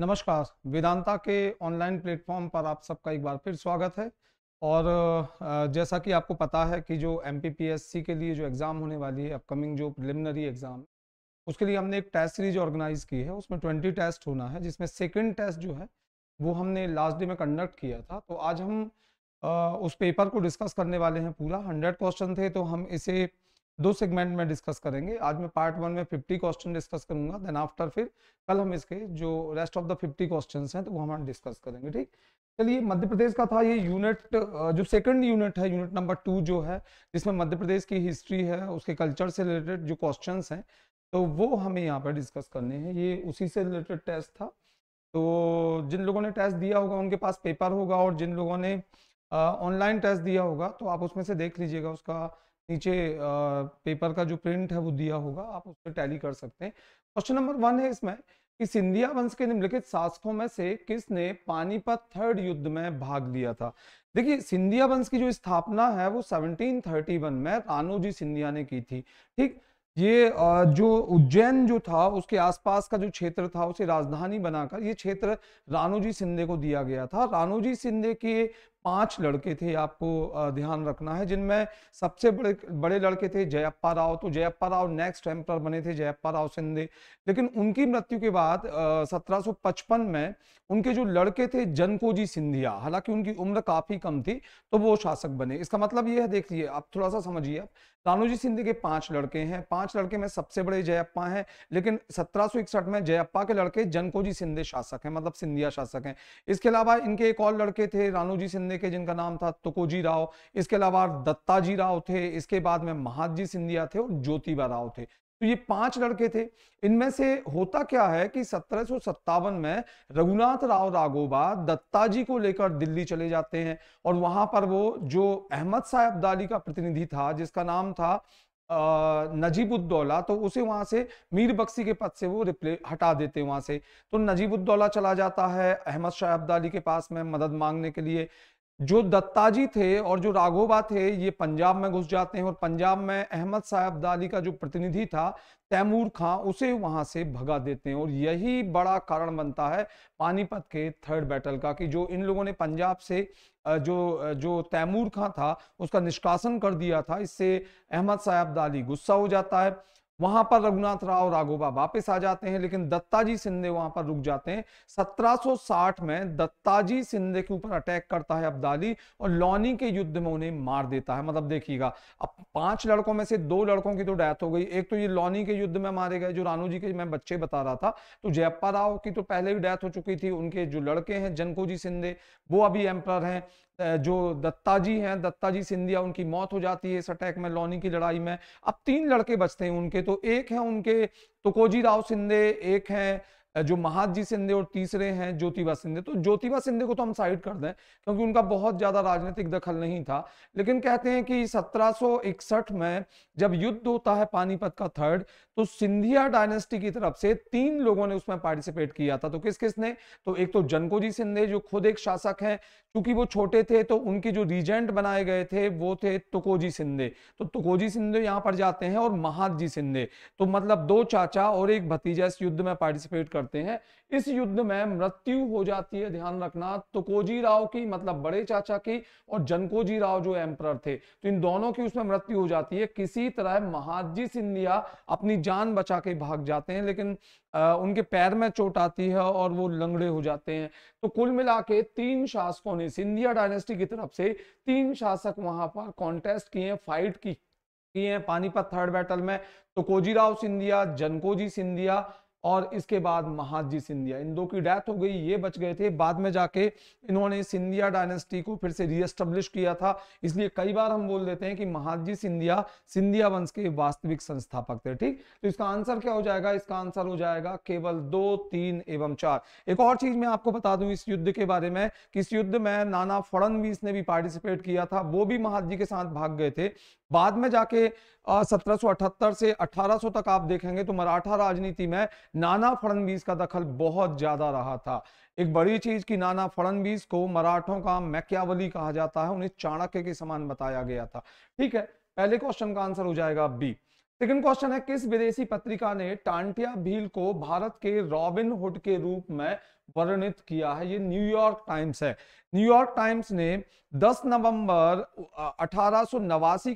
नमस्कार वेदांता के online platform पर आप सबका एक बार फिर स्वागत है और जैसा कि आपको पता है कि जो एम के लिए जो एग्ज़ाम होने वाली है अपकमिंग जो प्रिलिमिनरी एग्ज़ाम उसके लिए हमने एक टेस्ट सीरीज ऑर्गेनाइज की है उसमें ट्वेंटी टेस्ट होना है जिसमें सेकेंड टेस्ट जो है वो हमने लास्ट डे में कंडक्ट किया था तो आज हम उस पेपर को डिस्कस करने वाले हैं पूरा हंड्रेड क्वेश्चन थे तो हम इसे दो सेगमेंट में डिस्कस करेंगे आज मैं पार्ट वन में 50 क्वेश्चन डिस्कस करूंगा देन आफ्टर फिर कल हम इसके जो रेस्ट ऑफ द 50 क्वेश्चन हैं तो वो हम डिस्कस करेंगे ठीक चलिए मध्य प्रदेश का था ये यूनिट जो सेकंड यूनिट है यूनिट नंबर टू जो है जिसमें मध्य प्रदेश की हिस्ट्री है उसके कल्चर से रिलेटेड जो क्वेश्चन हैं तो वो हमें यहाँ पर डिस्कस करने हैं ये उसी से रिलेटेड टेस्ट था तो जिन लोगों ने टेस्ट दिया होगा उनके पास पेपर होगा और जिन लोगों ने ऑनलाइन टेस्ट दिया होगा तो आप उसमें से देख लीजिएगा उसका नीचे पेपर का जो प्रिंट है वो दिया होगा आप उससे टैली कर सकते हैं क्वेश्चन नंबर वन है इसमें कि सिंधिया वंश के निम्नलिखित शासकों में से किसने पानीपत थर्ड युद्ध में भाग लिया था देखिए सिंधिया वंश की जो स्थापना है वो 1731 में रानोजी सिंधिया ने की थी ठीक ये जो उज्जैन जो था उसके आसपास का जो क्षेत्र था उसे राजधानी बनाकर ये क्षेत्र रानोजी सिंधे को दिया गया था रानोजी सिंधे के पांच लड़के थे आपको ध्यान रखना है जिनमें सबसे बड़े बड़े लड़के थे जयप्पा राव तो जयप्पा राव नेक्स्ट एम्पर बने थे जयप्पा राव शिंदे लेकिन उनकी मृत्यु के बाद सत्रह में उनके जो लड़के थे जनकोजी सिंधिया हालांकि उनकी उम्र काफी कम थी तो वो शासक बने इसका मतलब ये है देखिए आप थोड़ा सा समझिए आप रानोजी सिंधे के पांच लड़के हैं पांच लड़के में सबसे बड़े जयप्पा हैं लेकिन सत्रह में जयप्पा के लड़के जनकोजी सिंधे शासक हैं मतलब सिंधिया शासक हैं इसके अलावा इनके एक और लड़के थे रानोजी सिंधे बंदे के जिनका नाम था तुकोजी राव इसके अलावा दत्ताजी राव थे इसके बाद में महाजी सिंधिया थे और ज्योतिबा राव थे तो ये पांच लड़के थे इनमें से होता क्या है कि सत्रह में रघुनाथ राव राघोबा दत्ताजी को लेकर दिल्ली चले जाते हैं और वहां पर वो जो अहमद शाह अब्दाली का प्रतिनिधि था जिसका नाम था नजीबुद्दौला तो उसे वहां से मीर बख्शी के पद से वो रिप्ले हटा देते वहां से तो नजीबुद्दौला चला जाता है अहमद शाह अब्दाली के पास में मदद मांगने के लिए जो दत्ताजी थे और जो राघोबा थे ये पंजाब में घुस जाते हैं और पंजाब में अहमद साहब दाली का जो प्रतिनिधि था तैमूर खां उसे वहां से भगा देते हैं और यही बड़ा कारण बनता है पानीपत के थर्ड बैटल का कि जो इन लोगों ने पंजाब से जो जो तैमूर खां था उसका निष्कासन कर दिया था इससे अहमद साहब दाली गुस्सा हो जाता है वहां पर रघुनाथ राव राघोबा वापस आ जाते हैं लेकिन दत्ताजी सिंधे वहां पर रुक जाते हैं 1760 में दत्ताजी सिंधे के ऊपर अटैक करता है अब्दाली और लॉनी के युद्ध में उन्हें मार देता है मतलब देखिएगा अब पांच लड़कों में से दो लड़कों की तो डेथ हो गई एक तो ये लॉनी के युद्ध में मारे गए जो रानू जी के मैं बच्चे बता रहा था तो जयप्पा राव की तो पहले भी डेथ हो चुकी थी उनके जो लड़के हैं जनकोजी सिंधे वो अभी एम्पर हैं जो दत्ता जी हैं दत्ता जी सिंधिया उनकी मौत हो जाती है इस अटैक में लोनी की लड़ाई में अब तीन लड़के बचते हैं उनके तो एक है उनके तुकोजी राव सिंधे एक है जो महादजी सिंधे और तीसरे हैं ज्योतिबा सिंधे तो ज्योतिबा सिंधे को तो हम साइड कर दें क्योंकि उनका बहुत ज्यादा राजनीतिक दखल नहीं था लेकिन कहते हैं कि 1761 में जब युद्ध होता है पानीपत का थर्ड तो सिंधिया डायनेस्टी की तरफ से तीन लोगों ने उसमें पार्टिसिपेट किया था तो किस किसने तो एक तो जनकोजी सिंधे जो खुद एक शासक है क्योंकि वो छोटे थे तो उनके जो रीजेंट बनाए गए थे वो थे तुकोजी सिंधे तो तुकोजी सिंधे यहाँ पर जाते हैं और महाद जी सिंधे तो मतलब दो चाचा और एक भतीजा इस युद्ध में पार्टिसिपेट करते हैं इस युद्ध में मृत्यु हो जाती है ध्यान रखना तुकोजी राव की मतलब बड़े चाचा की और जनकोजी राव जो एम्पर थे तो इन दोनों की उसमें मृत्यु हो जाती है किसी तरह महाजी सिंधिया अपनी जान बचा के भाग जाते हैं लेकिन आ, उनके पैर में चोट आती है और वो लंगड़े हो जाते हैं तो कुल मिला के तीन शासकों ने सिंधिया डायनेस्टी की तरफ से तीन शासक वहां पर कॉन्टेस्ट किए फाइट की किए पानीपत थर्ड बैटल में तो कोजीराव सिंधिया जनकोजी सिंधिया और इसके बाद महाजी सिंधिया इन दो की डेथ हो गई ये बच गए थे बाद में जाके इन्होंने सिंधिया डायनेस्टी को फिर से रीएस्टेब्लिश किया था इसलिए कई बार हम बोल देते हैं कि महाजी सिंधिया सिंधिया वंश के वास्तविक संस्थापक थे ठीक तो इसका आंसर क्या हो जाएगा इसका आंसर हो जाएगा केवल दो तीन एवं चार एक और चीज मैं आपको बता दू इस युद्ध के बारे में कि इस युद्ध में नाना फडनवीस ने भी पार्टिसिपेट किया था वो भी महाजी के साथ भाग गए थे बाद में जाके सत्रह से 1800 तक आप देखेंगे तो मराठा राजनीति में नाना फडनवीस का दखल बहुत ज्यादा रहा था एक बड़ी चीज की नाना फडनवीस को मराठों का मैक्यावली कहा जाता है उन्हें चाणक्य के समान बताया गया था ठीक है पहले क्वेश्चन का आंसर हो जाएगा बी सेकंड क्वेश्चन है किस विदेशी पत्रिका ने टांटिया भील को भारत के रॉबिन हुड के रूप में वर्णित किया है ये न्यूयॉर्क टाइम्स है न्यूयॉर्क टाइम्स ने 10 नवंबर अठारह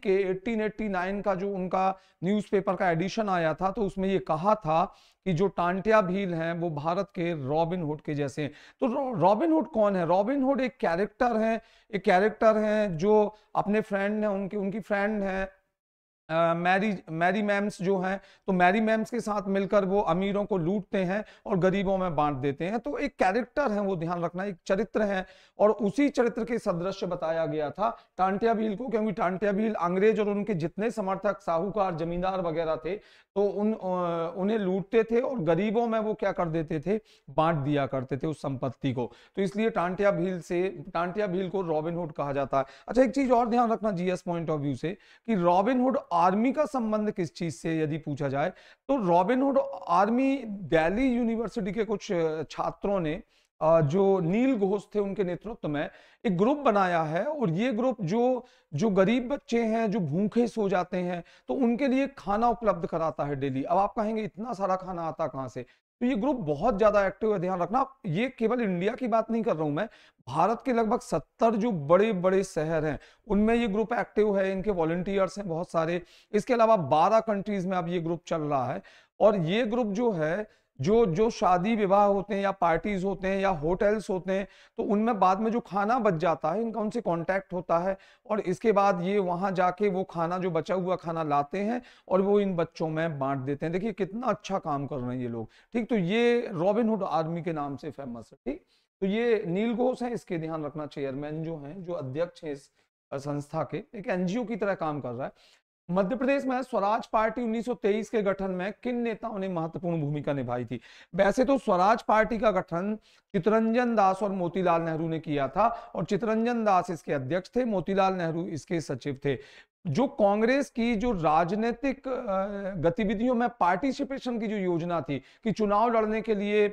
के 1889 का जो उनका न्यूज़पेपर का एडिशन आया था तो उसमें ये कहा था कि जो टांटिया भील हैं वो भारत के रॉबिन हुड के जैसे हैं तो रॉबिन हुड कौन है रॉबिन हुड एक कैरेक्टर है एक कैरेक्टर है जो अपने फ्रेंड हैं उनके उनकी फ्रेंड है मैरी मैरी मैम्स जो हैं तो मैरी मैम्स के साथ मिलकर वो अमीरों को लूटते हैं और गरीबों में बांट देते हैं तो एक कैरेक्टर है वो ध्यान रखना एक चरित्र है और उसी चरित्र के सदृश बताया गया था टांटिया भील को क्योंकि टांटिया भील अंग्रेज और उनके जितने समर्थक साहूकार जमींदार वगैरह थे तो उन उन्हें लूटते थे और गरीबों में वो क्या कर देते थे बांट दिया करते थे उस संपत्ति को तो इसलिए टांटिया भील से टांटिया भील को रॉबिनहुड कहा जाता है अच्छा एक चीज और ध्यान रखना जीएस पॉइंट ऑफ व्यू से कि रॉबिनहुड आर्मी का संबंध किस चीज से यदि पूछा जाए तो रॉबिनहुड आर्मी दिल्ली यूनिवर्सिटी के कुछ छात्रों ने जो नील घोष थे उनके नेतृत्व में एक ग्रुप बनाया है और ये ग्रुप जो जो गरीब बच्चे हैं जो भूखे सो जाते हैं तो उनके लिए खाना उपलब्ध कराता है डेली अब आप कहेंगे इतना सारा खाना आता कहाँ से तो ये ग्रुप बहुत ज्यादा एक्टिव है ध्यान रखना ये केवल इंडिया की बात नहीं कर रहा हूं मैं भारत के लगभग सत्तर जो बड़े बड़े शहर हैं उनमें ये ग्रुप एक्टिव है इनके वॉलंटियर्स हैं बहुत सारे इसके अलावा बारह कंट्रीज में अब ये ग्रुप चल रहा है और ये ग्रुप जो है जो जो शादी विवाह होते हैं या पार्टीज होते हैं या होटल्स होते हैं तो उनमें बाद में जो खाना बच जाता है इनका उनसे कांटेक्ट होता है और इसके बाद ये वहाँ जाके वो खाना जो बचा हुआ खाना लाते हैं और वो इन बच्चों में बांट देते हैं देखिए कितना अच्छा काम कर रहे हैं ये लोग ठीक तो ये रॉबिनहुड आर्मी के नाम से फेमस है ठीक तो ये नील घोष है इसके ध्यान रखना चेयरमैन जो हैं जो अध्यक्ष हैं इस संस्था के एक एनजीओ की तरह काम कर रहा है मध्य प्रदेश में स्वराज पार्टी 1923 के गठन में किन नेताओं ने महत्वपूर्ण भूमिका निभाई थी वैसे तो स्वराज पार्टी का गठन चितरंजन दास और मोतीलाल नेहरू ने किया था और चितरंजन दास इसके अध्यक्ष थे मोतीलाल नेहरू इसके सचिव थे जो कांग्रेस की जो राजनीतिक गतिविधियों में पार्टिसिपेशन की जो योजना थी कि चुनाव लड़ने के लिए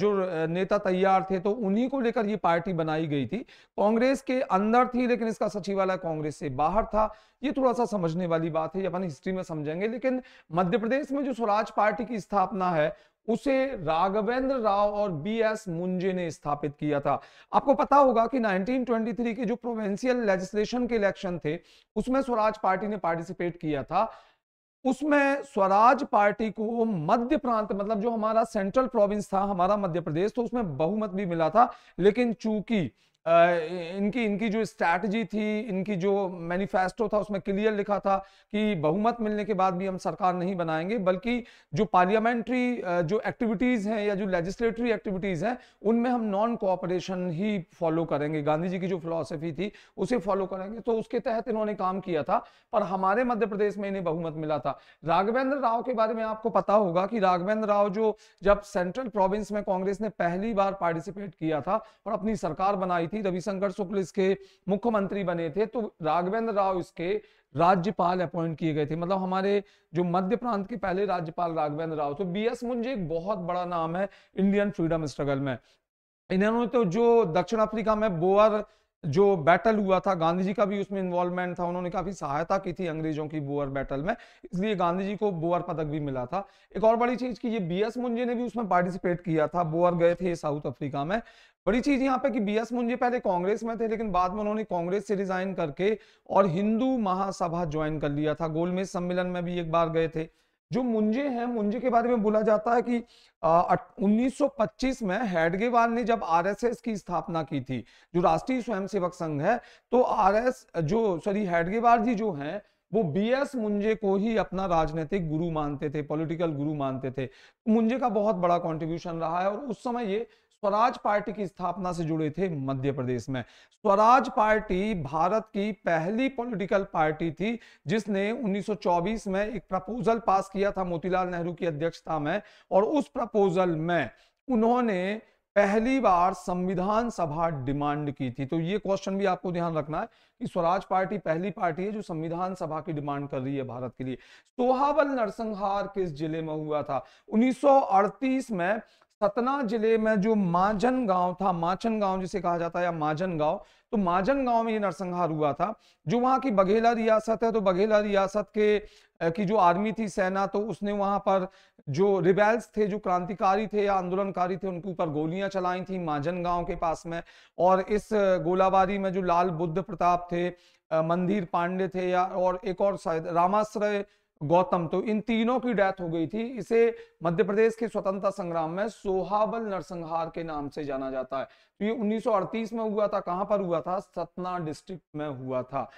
जो नेता तैयार थे तो उन्हीं को लेकर ये पार्टी बनाई गई थी कांग्रेस के अंदर थी लेकिन इसका सचिवालय कांग्रेस से बाहर था ये थोड़ा सा समझने वाली बात है अपन हिस्ट्री में समझेंगे लेकिन मध्य प्रदेश में जो स्वराज पार्टी की स्थापना है उसे राघवेंद्र राव और बी एस मुंजे ने स्थापित किया था आपको पता होगा कि 1923 के जो प्रोविंशियल लेजिस्लेशन के इलेक्शन थे उसमें स्वराज पार्टी ने पार्टिसिपेट किया था उसमें स्वराज पार्टी को मध्य प्रांत मतलब जो हमारा सेंट्रल प्रोविंस था हमारा मध्य प्रदेश तो उसमें बहुमत भी मिला था लेकिन चूंकि इनकी इनकी जो स्ट्रैटेजी थी इनकी जो मैनिफेस्टो था उसमें क्लियर लिखा था कि बहुमत मिलने के बाद भी हम सरकार नहीं बनाएंगे बल्कि जो पार्लियामेंट्री जो एक्टिविटीज़ हैं या जो लेजिस्लेटरी एक्टिविटीज़ हैं उनमें हम नॉन कोऑपरेशन ही फॉलो करेंगे गांधी जी की जो फिलोसफी थी उसे फॉलो करेंगे तो उसके तहत इन्होंने काम किया था पर हमारे मध्य प्रदेश में इन्हें बहुमत मिला था राघवेंद्र राव के बारे में आपको पता होगा कि राघवेंद्र राव जो जब सेंट्रल प्रोविंस में कांग्रेस ने पहली बार पार्टिसिपेट किया था और अपनी सरकार बनाई थी थी रविशंकर शुक्ल इसके मुख्यमंत्री बने थे तो राघवेंद्र राव इसके राज्यपाल अपॉइंट किए गए थे मतलब हमारे जो मध्य प्रांत के पहले राज्यपाल राघवेंद्र राव तो बी एस मुंजे एक बहुत बड़ा नाम है इंडियन फ्रीडम स्ट्रगल में इन्होंने तो जो दक्षिण अफ्रीका में बोअर जो बैटल हुआ था गांधी जी का भी उसमें इन्वॉल्वमेंट था उन्होंने काफी सहायता की थी अंग्रेजों की बोअर बैटल में इसलिए गांधी जी को बोअर पदक भी मिला था एक और बड़ी चीज की ये बी एस मुंजे ने भी उसमें पार्टिसिपेट किया था बोअर गए थे साउथ अफ्रीका में बड़ी चीज यहाँ पे कि बी एस मुंजे पहले कांग्रेस में थे लेकिन बाद में उन्होंने कांग्रेस से रिजाइन करके और हिंदू महासभा ज्वाइन कर लिया था गोलमेज सम्मेलन में भी एक बार गए थे जो मुंजे हैं मुंजे के बारे में बोला जाता है कि आ, 1925 में हेडगेवाल ने जब आरएसएस की स्थापना की थी जो राष्ट्रीय स्वयंसेवक संघ है तो आरएस जो सॉरी हेडगेवाल जी जो हैं वो बीएस मुंजे को ही अपना राजनीतिक गुरु मानते थे पॉलिटिकल गुरु मानते थे मुंजे का बहुत बड़ा कंट्रीब्यूशन रहा है और उस समय ये स्वराज पार्टी की स्थापना से जुड़े थे मध्य प्रदेश में स्वराज पार्टी भारत की पहली पॉलिटिकल पार्टी थी जिसने 1924 में एक प्रपोजल पास किया था मोतीलाल नेहरू की अध्यक्षता में और उस प्रपोजल में उन्होंने पहली बार संविधान सभा डिमांड की थी तो ये क्वेश्चन भी आपको ध्यान रखना है कि स्वराज पार्टी पहली पार्टी है जो संविधान सभा की डिमांड कर रही है भारत के लिए सोहावल नरसंहार किस जिले में हुआ था 1938 में सतना जिले में जो माजन गांव था माछन गांव जिसे कहा जाता है या माजन गांव तो माजन गांव में ये नरसंहार हुआ था जो वहां की बघेला रियासत है तो बघेला रियासत के की जो आर्मी थी सेना तो उसने वहां पर जो रिबेल्स थे जो क्रांतिकारी थे या आंदोलनकारी थे उनके ऊपर गोलियां चलाई थी माजन गांव के पास में और इस गोलाबारी में जो लाल बुद्ध प्रताप थे मंदिर पांडे थे या और एक और शायद रामाश्रय गौतम तो इन तीनों की डेथ हो गई थी इसे मध्य प्रदेश के स्वतंत्रता संग्राम में सोहाबल नरसंहार के नाम से जाना जाता है तो ये 1938 में हुआ था कहां पर हुआ था सतना डिस्ट्रिक्ट में हुआ था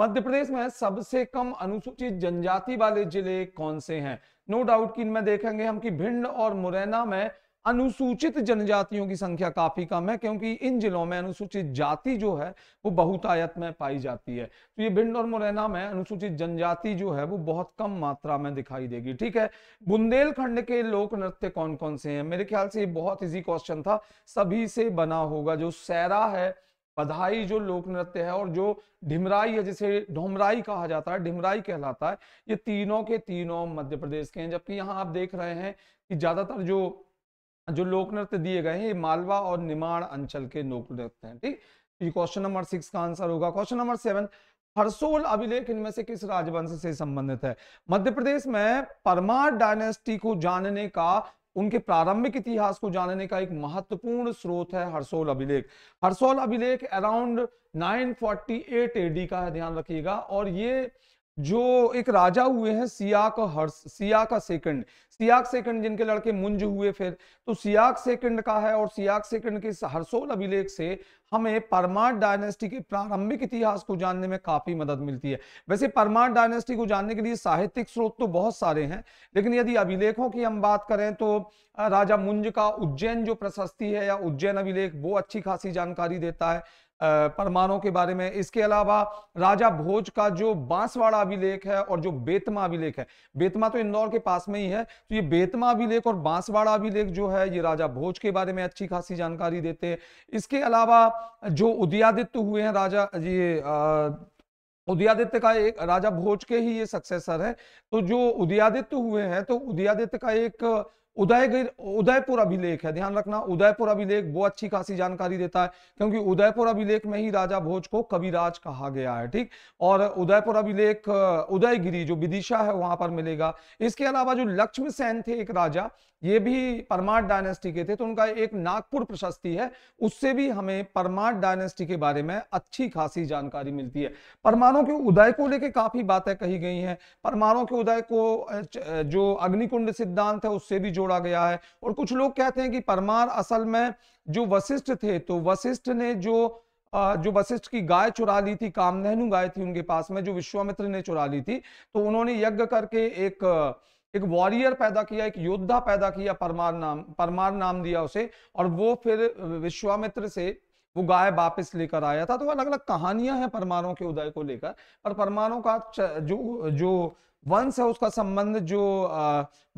मध्य प्रदेश में सबसे कम अनुसूचित जनजाति वाले जिले कौन से हैं नो डाउट कि इनमें देखेंगे हम कि भिंड और मुरैना में अनुसूचित जनजातियों की संख्या काफी कम है क्योंकि इन जिलों में अनुसूचित जाति जो है वो बहुत आयत में पाई जाती है तो ये भिंड और मुरैना में अनुसूचित जनजाति जो है वो बहुत कम मात्रा में दिखाई देगी ठीक है बुंदेलखंड के लोक नृत्य कौन कौन से हैं मेरे ख्याल से ये बहुत इजी क्वेश्चन था सभी से बना होगा जो सैरा है बधाई जो लोक नृत्य है और जो ढिमराई है जिसे ढोमराई कहा जाता है ढिमराई कहलाता है ये तीनों के तीनों मध्य प्रदेश के हैं जबकि यहाँ आप देख रहे हैं कि ज्यादातर जो जो लोक नृत्य दिए गए हैं ये मालवा और निमाड़ अंचल के लोक नृत्य हैं ठीक तो ये क्वेश्चन नंबर सिक्स का आंसर होगा क्वेश्चन नंबर सेवन हरसोल अभिलेख इनमें से किस राजवंश से संबंधित है मध्य प्रदेश में परमार डायनेस्टी को जानने का उनके प्रारंभिक इतिहास को जानने का एक महत्वपूर्ण स्रोत है हरसोल अभिलेख हरसोल अभिलेख अराउंड 948 एडी का है ध्यान रखिएगा और ये जो एक राजा हुए हैं सियाक हर्ष सियाक का सेकंड सियाक सेकंड जिनके लड़के मुंज हुए फिर तो सियाक सेकंड का है और सियाक सेकंड के हर्षोल अभिलेख से हमें परमार डायनेस्टी के प्रारंभिक इतिहास को जानने में काफी मदद मिलती है वैसे परमार डायनेस्टी को जानने के लिए साहित्यिक स्रोत तो बहुत सारे हैं लेकिन यदि अभिलेखों की हम बात करें तो राजा मुंज का उज्जैन जो प्रशस्ति है या उज्जैन अभिलेख वो अच्छी खासी जानकारी देता है परमाणु के बारे में इसके अलावा राजा भोज का जो बांसवाड़ा अभिलेख है और जो बेतमा अभिलेख है बेतमा तो इंदौर के पास में ही है तो ये बेतमा अभिलेख और बांसवाड़ा अभिलेख जो है ये राजा भोज के बारे में अच्छी खासी जानकारी देते हैं इसके अलावा जो उदयादित्य हुए हैं राजा ये आ, उदयादित्य का एक राजा भोज के ही ये सक्सेसर है तो जो उदयादित्य हुए हैं तो उदयादित्य का एक उदयगिर उदयपुर अभिलेख है ध्यान रखना उदयपुर अभिलेख वो अच्छी खासी जानकारी देता है क्योंकि उदयपुर अभिलेख में ही राजा भोज को कविराज कहा गया है ठीक और उदयपुर अभिलेख उदयगिरी जो विदिशा है वहां पर मिलेगा इसके अलावा जो लक्ष्म सेन थे एक राजा ये भी परमाट डायनेस्टी के थे तो उनका एक नागपुर प्रशस्ति है उससे भी हमें परमाट डायनेस्टी के बारे में अच्छी खासी जानकारी मिलती है परमाणु के उदय को लेकर काफी बातें कही गई हैं परमाणु के उदय को जो अग्निकुंड सिद्धांत है उससे भी जोड़ा गया है और कुछ लोग कहते हैं कि परमार असल में जो वशिष्ठ थे तो वशिष्ठ ने जो जो वशिष्ठ की गाय चुरा ली थी कामधेनु गाय थी उनके पास में जो विश्वामित्र ने चुरा ली थी तो उन्होंने यज्ञ करके एक एक वॉरियर पैदा किया एक योद्धा पैदा किया परमार नाम परमार नाम दिया उसे और वो फिर विश्वामित्र से वो गाय वापस लेकर आया था तो अलग अलग कहानियां हैं परमारों के उदय को लेकर पर परमारों का जो जो वंश है उसका संबंध जो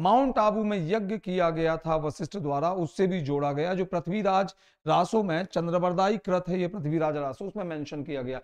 माउंट आबू में यज्ञ किया गया था वशिष्ठ द्वारा उससे भी जोड़ा गया जो पृथ्वीराज रासो में चंद्रवरदाई कृत है ये पृथ्वीराज रासो उसमें मेंशन किया गया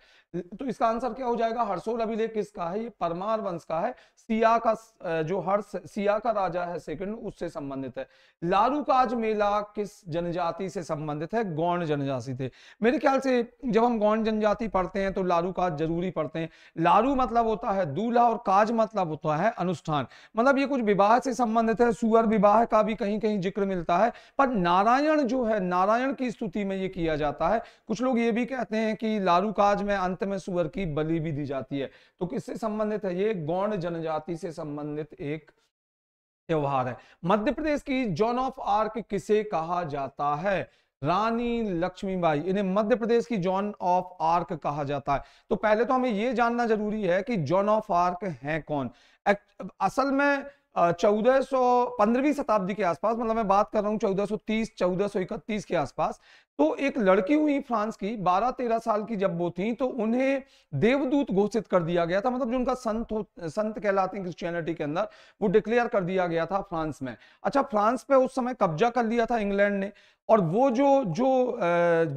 तो इसका आंसर क्या हो जाएगा हर्षोल अभिलेख किसका है ये परमार वंश का है सिया का जो हर्ष सिया का राजा है सेकंड उससे संबंधित है लालू काज मेला किस जनजाति से संबंधित है गौण जनजाति से मेरे ख्याल से जब हम गौण जनजाति पढ़ते हैं तो लालू काज जरूरी पढ़ते हैं लालू मतलब होता है दूल्हा और काज मतलब होता है अनुष्ठान मतलब ये कुछ विवाह से संबंधित है सुअर विवाह का भी कहीं कहीं जिक्र मिलता है पर नारायण जो है नारायण की की स्तुति में ये किया जाता है कुछ लोग ये भी कहते हैं कि लारू काज में अंत में सुअर की बलि भी दी जाती है तो किससे संबंधित है ये गौण जनजाति से संबंधित एक त्योहार है मध्य प्रदेश की जॉन ऑफ आर्क किसे कहा जाता है रानी लक्ष्मीबाई इन्हें मध्य प्रदेश की जॉन ऑफ आर्क कहा जाता है तो पहले तो हमें यह जानना जरूरी है कि जॉन ऑफ आर्क है कौन असल में चौदह सौ शताब्दी के आसपास मतलब मैं बात कर रहा हूँ चौदह सौ तीस चौदह सौ इकतीस के आसपास तो एक लड़की हुई फ्रांस की 12-13 साल की जब वो थी तो उन्हें देवदूत घोषित कर दिया गया था मतलब जो उनका संत संत कहलाते हैं क्रिश्चियनिटी के अंदर वो डिक्लेयर कर दिया गया था फ्रांस में अच्छा फ्रांस पे उस समय कब्जा कर लिया था इंग्लैंड ने और वो जो जो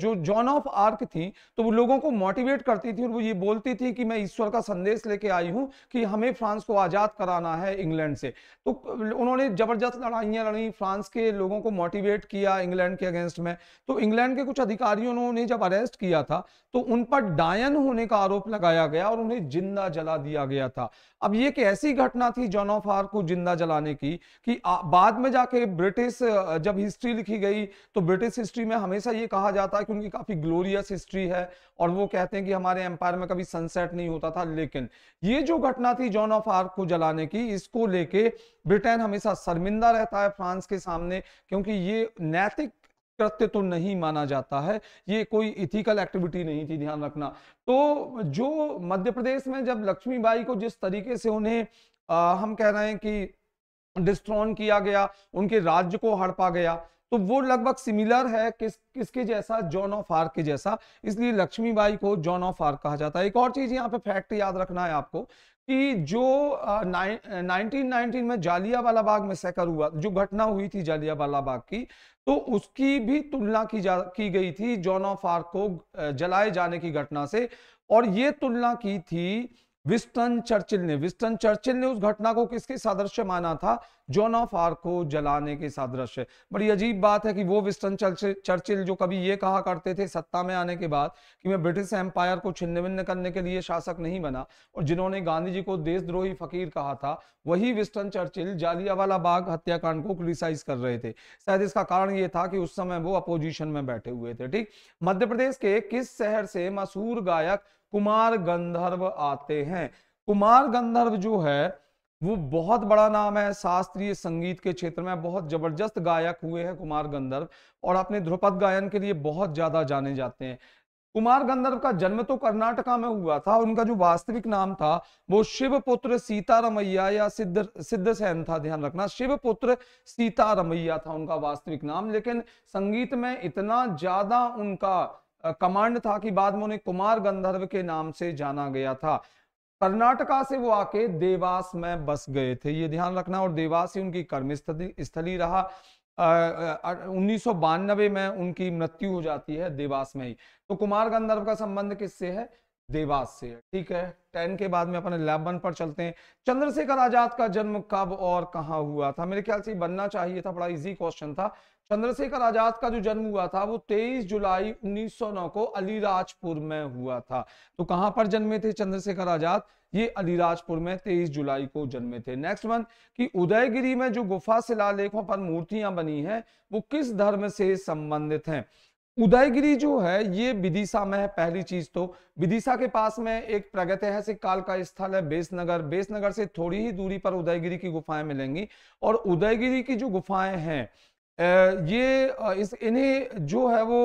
जो जॉन ऑफ आर्क थी तो वो लोगों को मोटिवेट करती थी और वो ये बोलती थी कि मैं ईश्वर का संदेश लेके आई हूँ कि हमें फ्रांस को आज़ाद कराना है इंग्लैंड से तो उन्होंने जबरदस्त लड़ाइयाँ लड़ी फ्रांस के लोगों को मोटिवेट किया इंग्लैंड के अगेंस्ट में तो इंग्लैंड यूक्रेन के कुछ अधिकारियों ने जब अरेस्ट किया था तो उन पर डायन होने का आरोप लगाया गया और उन्हें जिंदा जला दिया गया था अब ये एक ऐसी घटना थी जॉन ऑफ आर्क को जिंदा जलाने की कि बाद में जाके ब्रिटिश जब हिस्ट्री लिखी गई तो ब्रिटिश हिस्ट्री में हमेशा ये कहा जाता है कि उनकी काफी ग्लोरियस हिस्ट्री है और वो कहते हैं कि हमारे एम्पायर में कभी सनसेट नहीं होता था लेकिन ये जो घटना थी जॉन ऑफ आर्क को जलाने की इसको लेके ब्रिटेन हमेशा शर्मिंदा रहता है फ्रांस के सामने क्योंकि ये नैतिक कृत्य तो नहीं माना जाता है ये कोई इथिकल एक्टिविटी नहीं थी ध्यान रखना तो जो मध्य प्रदेश में जब लक्ष्मीबाई को जिस तरीके से उन्हें आ, हम कह रहे हैं कि डिस्ट्रॉन किया गया उनके राज्य को हड़पा गया तो वो लगभग सिमिलर है किस किसके जैसा जॉन ऑफ आर्क के जैसा इसलिए लक्ष्मीबाई को जॉन ऑफ आर्क कहा जाता है एक और चीज यहाँ पे फैक्ट याद रखना है आपको कि जो नाइनटीन नाइनटीन में जालियावाला बाग में सैकर हुआ जो घटना हुई थी जालियावाला बाग की तो उसकी भी तुलना की जा की गई थी जॉन ऑफ आर्क को जलाए जाने की घटना से और ये तुलना की थी विस्टन चर्चिल ने विस्टन चर्चिल ने उस घटना को किसके सादृश्य माना था जोन ऑफ आर्क को जलाने के सादृश्य बड़ी अजीब बात है कि वो विस्टन चर्चिल जो कभी ये कहा करते थे सत्ता में आने के बाद कि मैं ब्रिटिश एम्पायर को छिन्न भिन्न करने के लिए शासक नहीं बना और जिन्होंने गांधी जी को देशद्रोही फकीर कहा था वही विस्टन चर्चिल जालियावाला बाग हत्याकांड को क्रिटिसाइज कर रहे थे शायद इसका कारण ये था कि उस समय वो अपोजिशन में बैठे हुए थे ठीक मध्य प्रदेश के किस शहर से मशहूर गायक कुमार गंधर्व आते हैं कुमार गंधर्व जो है वो बहुत बड़ा नाम है शास्त्रीय संगीत के क्षेत्र में बहुत जबरदस्त गायक हुए हैं कुमार गंधर्व और अपने ध्रुपद गायन के लिए बहुत ज्यादा जाने जाते हैं कुमार गंधर्व का जन्म तो कर्नाटका में हुआ था उनका जो वास्तविक नाम था वो शिवपुत्र सीतारमैया या सिद्ध सिद्ध सैन था ध्यान रखना शिवपुत्र सीतारमैया था उनका वास्तविक नाम लेकिन संगीत में इतना ज्यादा उनका कमांड था कि बाद में उन्हें कुमार गंधर्व के नाम से जाना गया था कर्नाटका से वो आके देवास में बस गए थे ये ध्यान रखना और देवास ही उनकी कर्म स्थली रहा उन्नीस में उनकी मृत्यु हो जाती है देवास में ही तो कुमार गंधर्व का संबंध किससे है देवास से ठीक है टेन के बाद में अपन इलेवन पर चलते हैं चंद्रशेखर आजाद का जन्म कब और कहा हुआ था मेरे ख्याल से बनना चाहिए था बड़ा इजी क्वेश्चन था चंद्रशेखर आजाद का जो जन्म हुआ था वो 23 जुलाई 1909 को अलीराजपुर में हुआ था तो कहां पर जन्मे थे चंद्रशेखर आजाद ये अलीराजपुर में 23 जुलाई को जन्मे थे नेक्स्ट वन कि उदयगिरी में जो गुफा शिलालेखों पर मूर्तियां बनी हैं वो किस धर्म से संबंधित हैं उदयगिरी जो है ये विदिशा में है पहली चीज तो विदिशा के पास में एक प्रगतिहासिक काल का स्थल है बेसनगर बेसनगर से थोड़ी ही दूरी पर उदयगिरी की गुफाएं मिलेंगी और उदयगिरी की जो गुफाएं हैं ये इस इन्हें जो है वो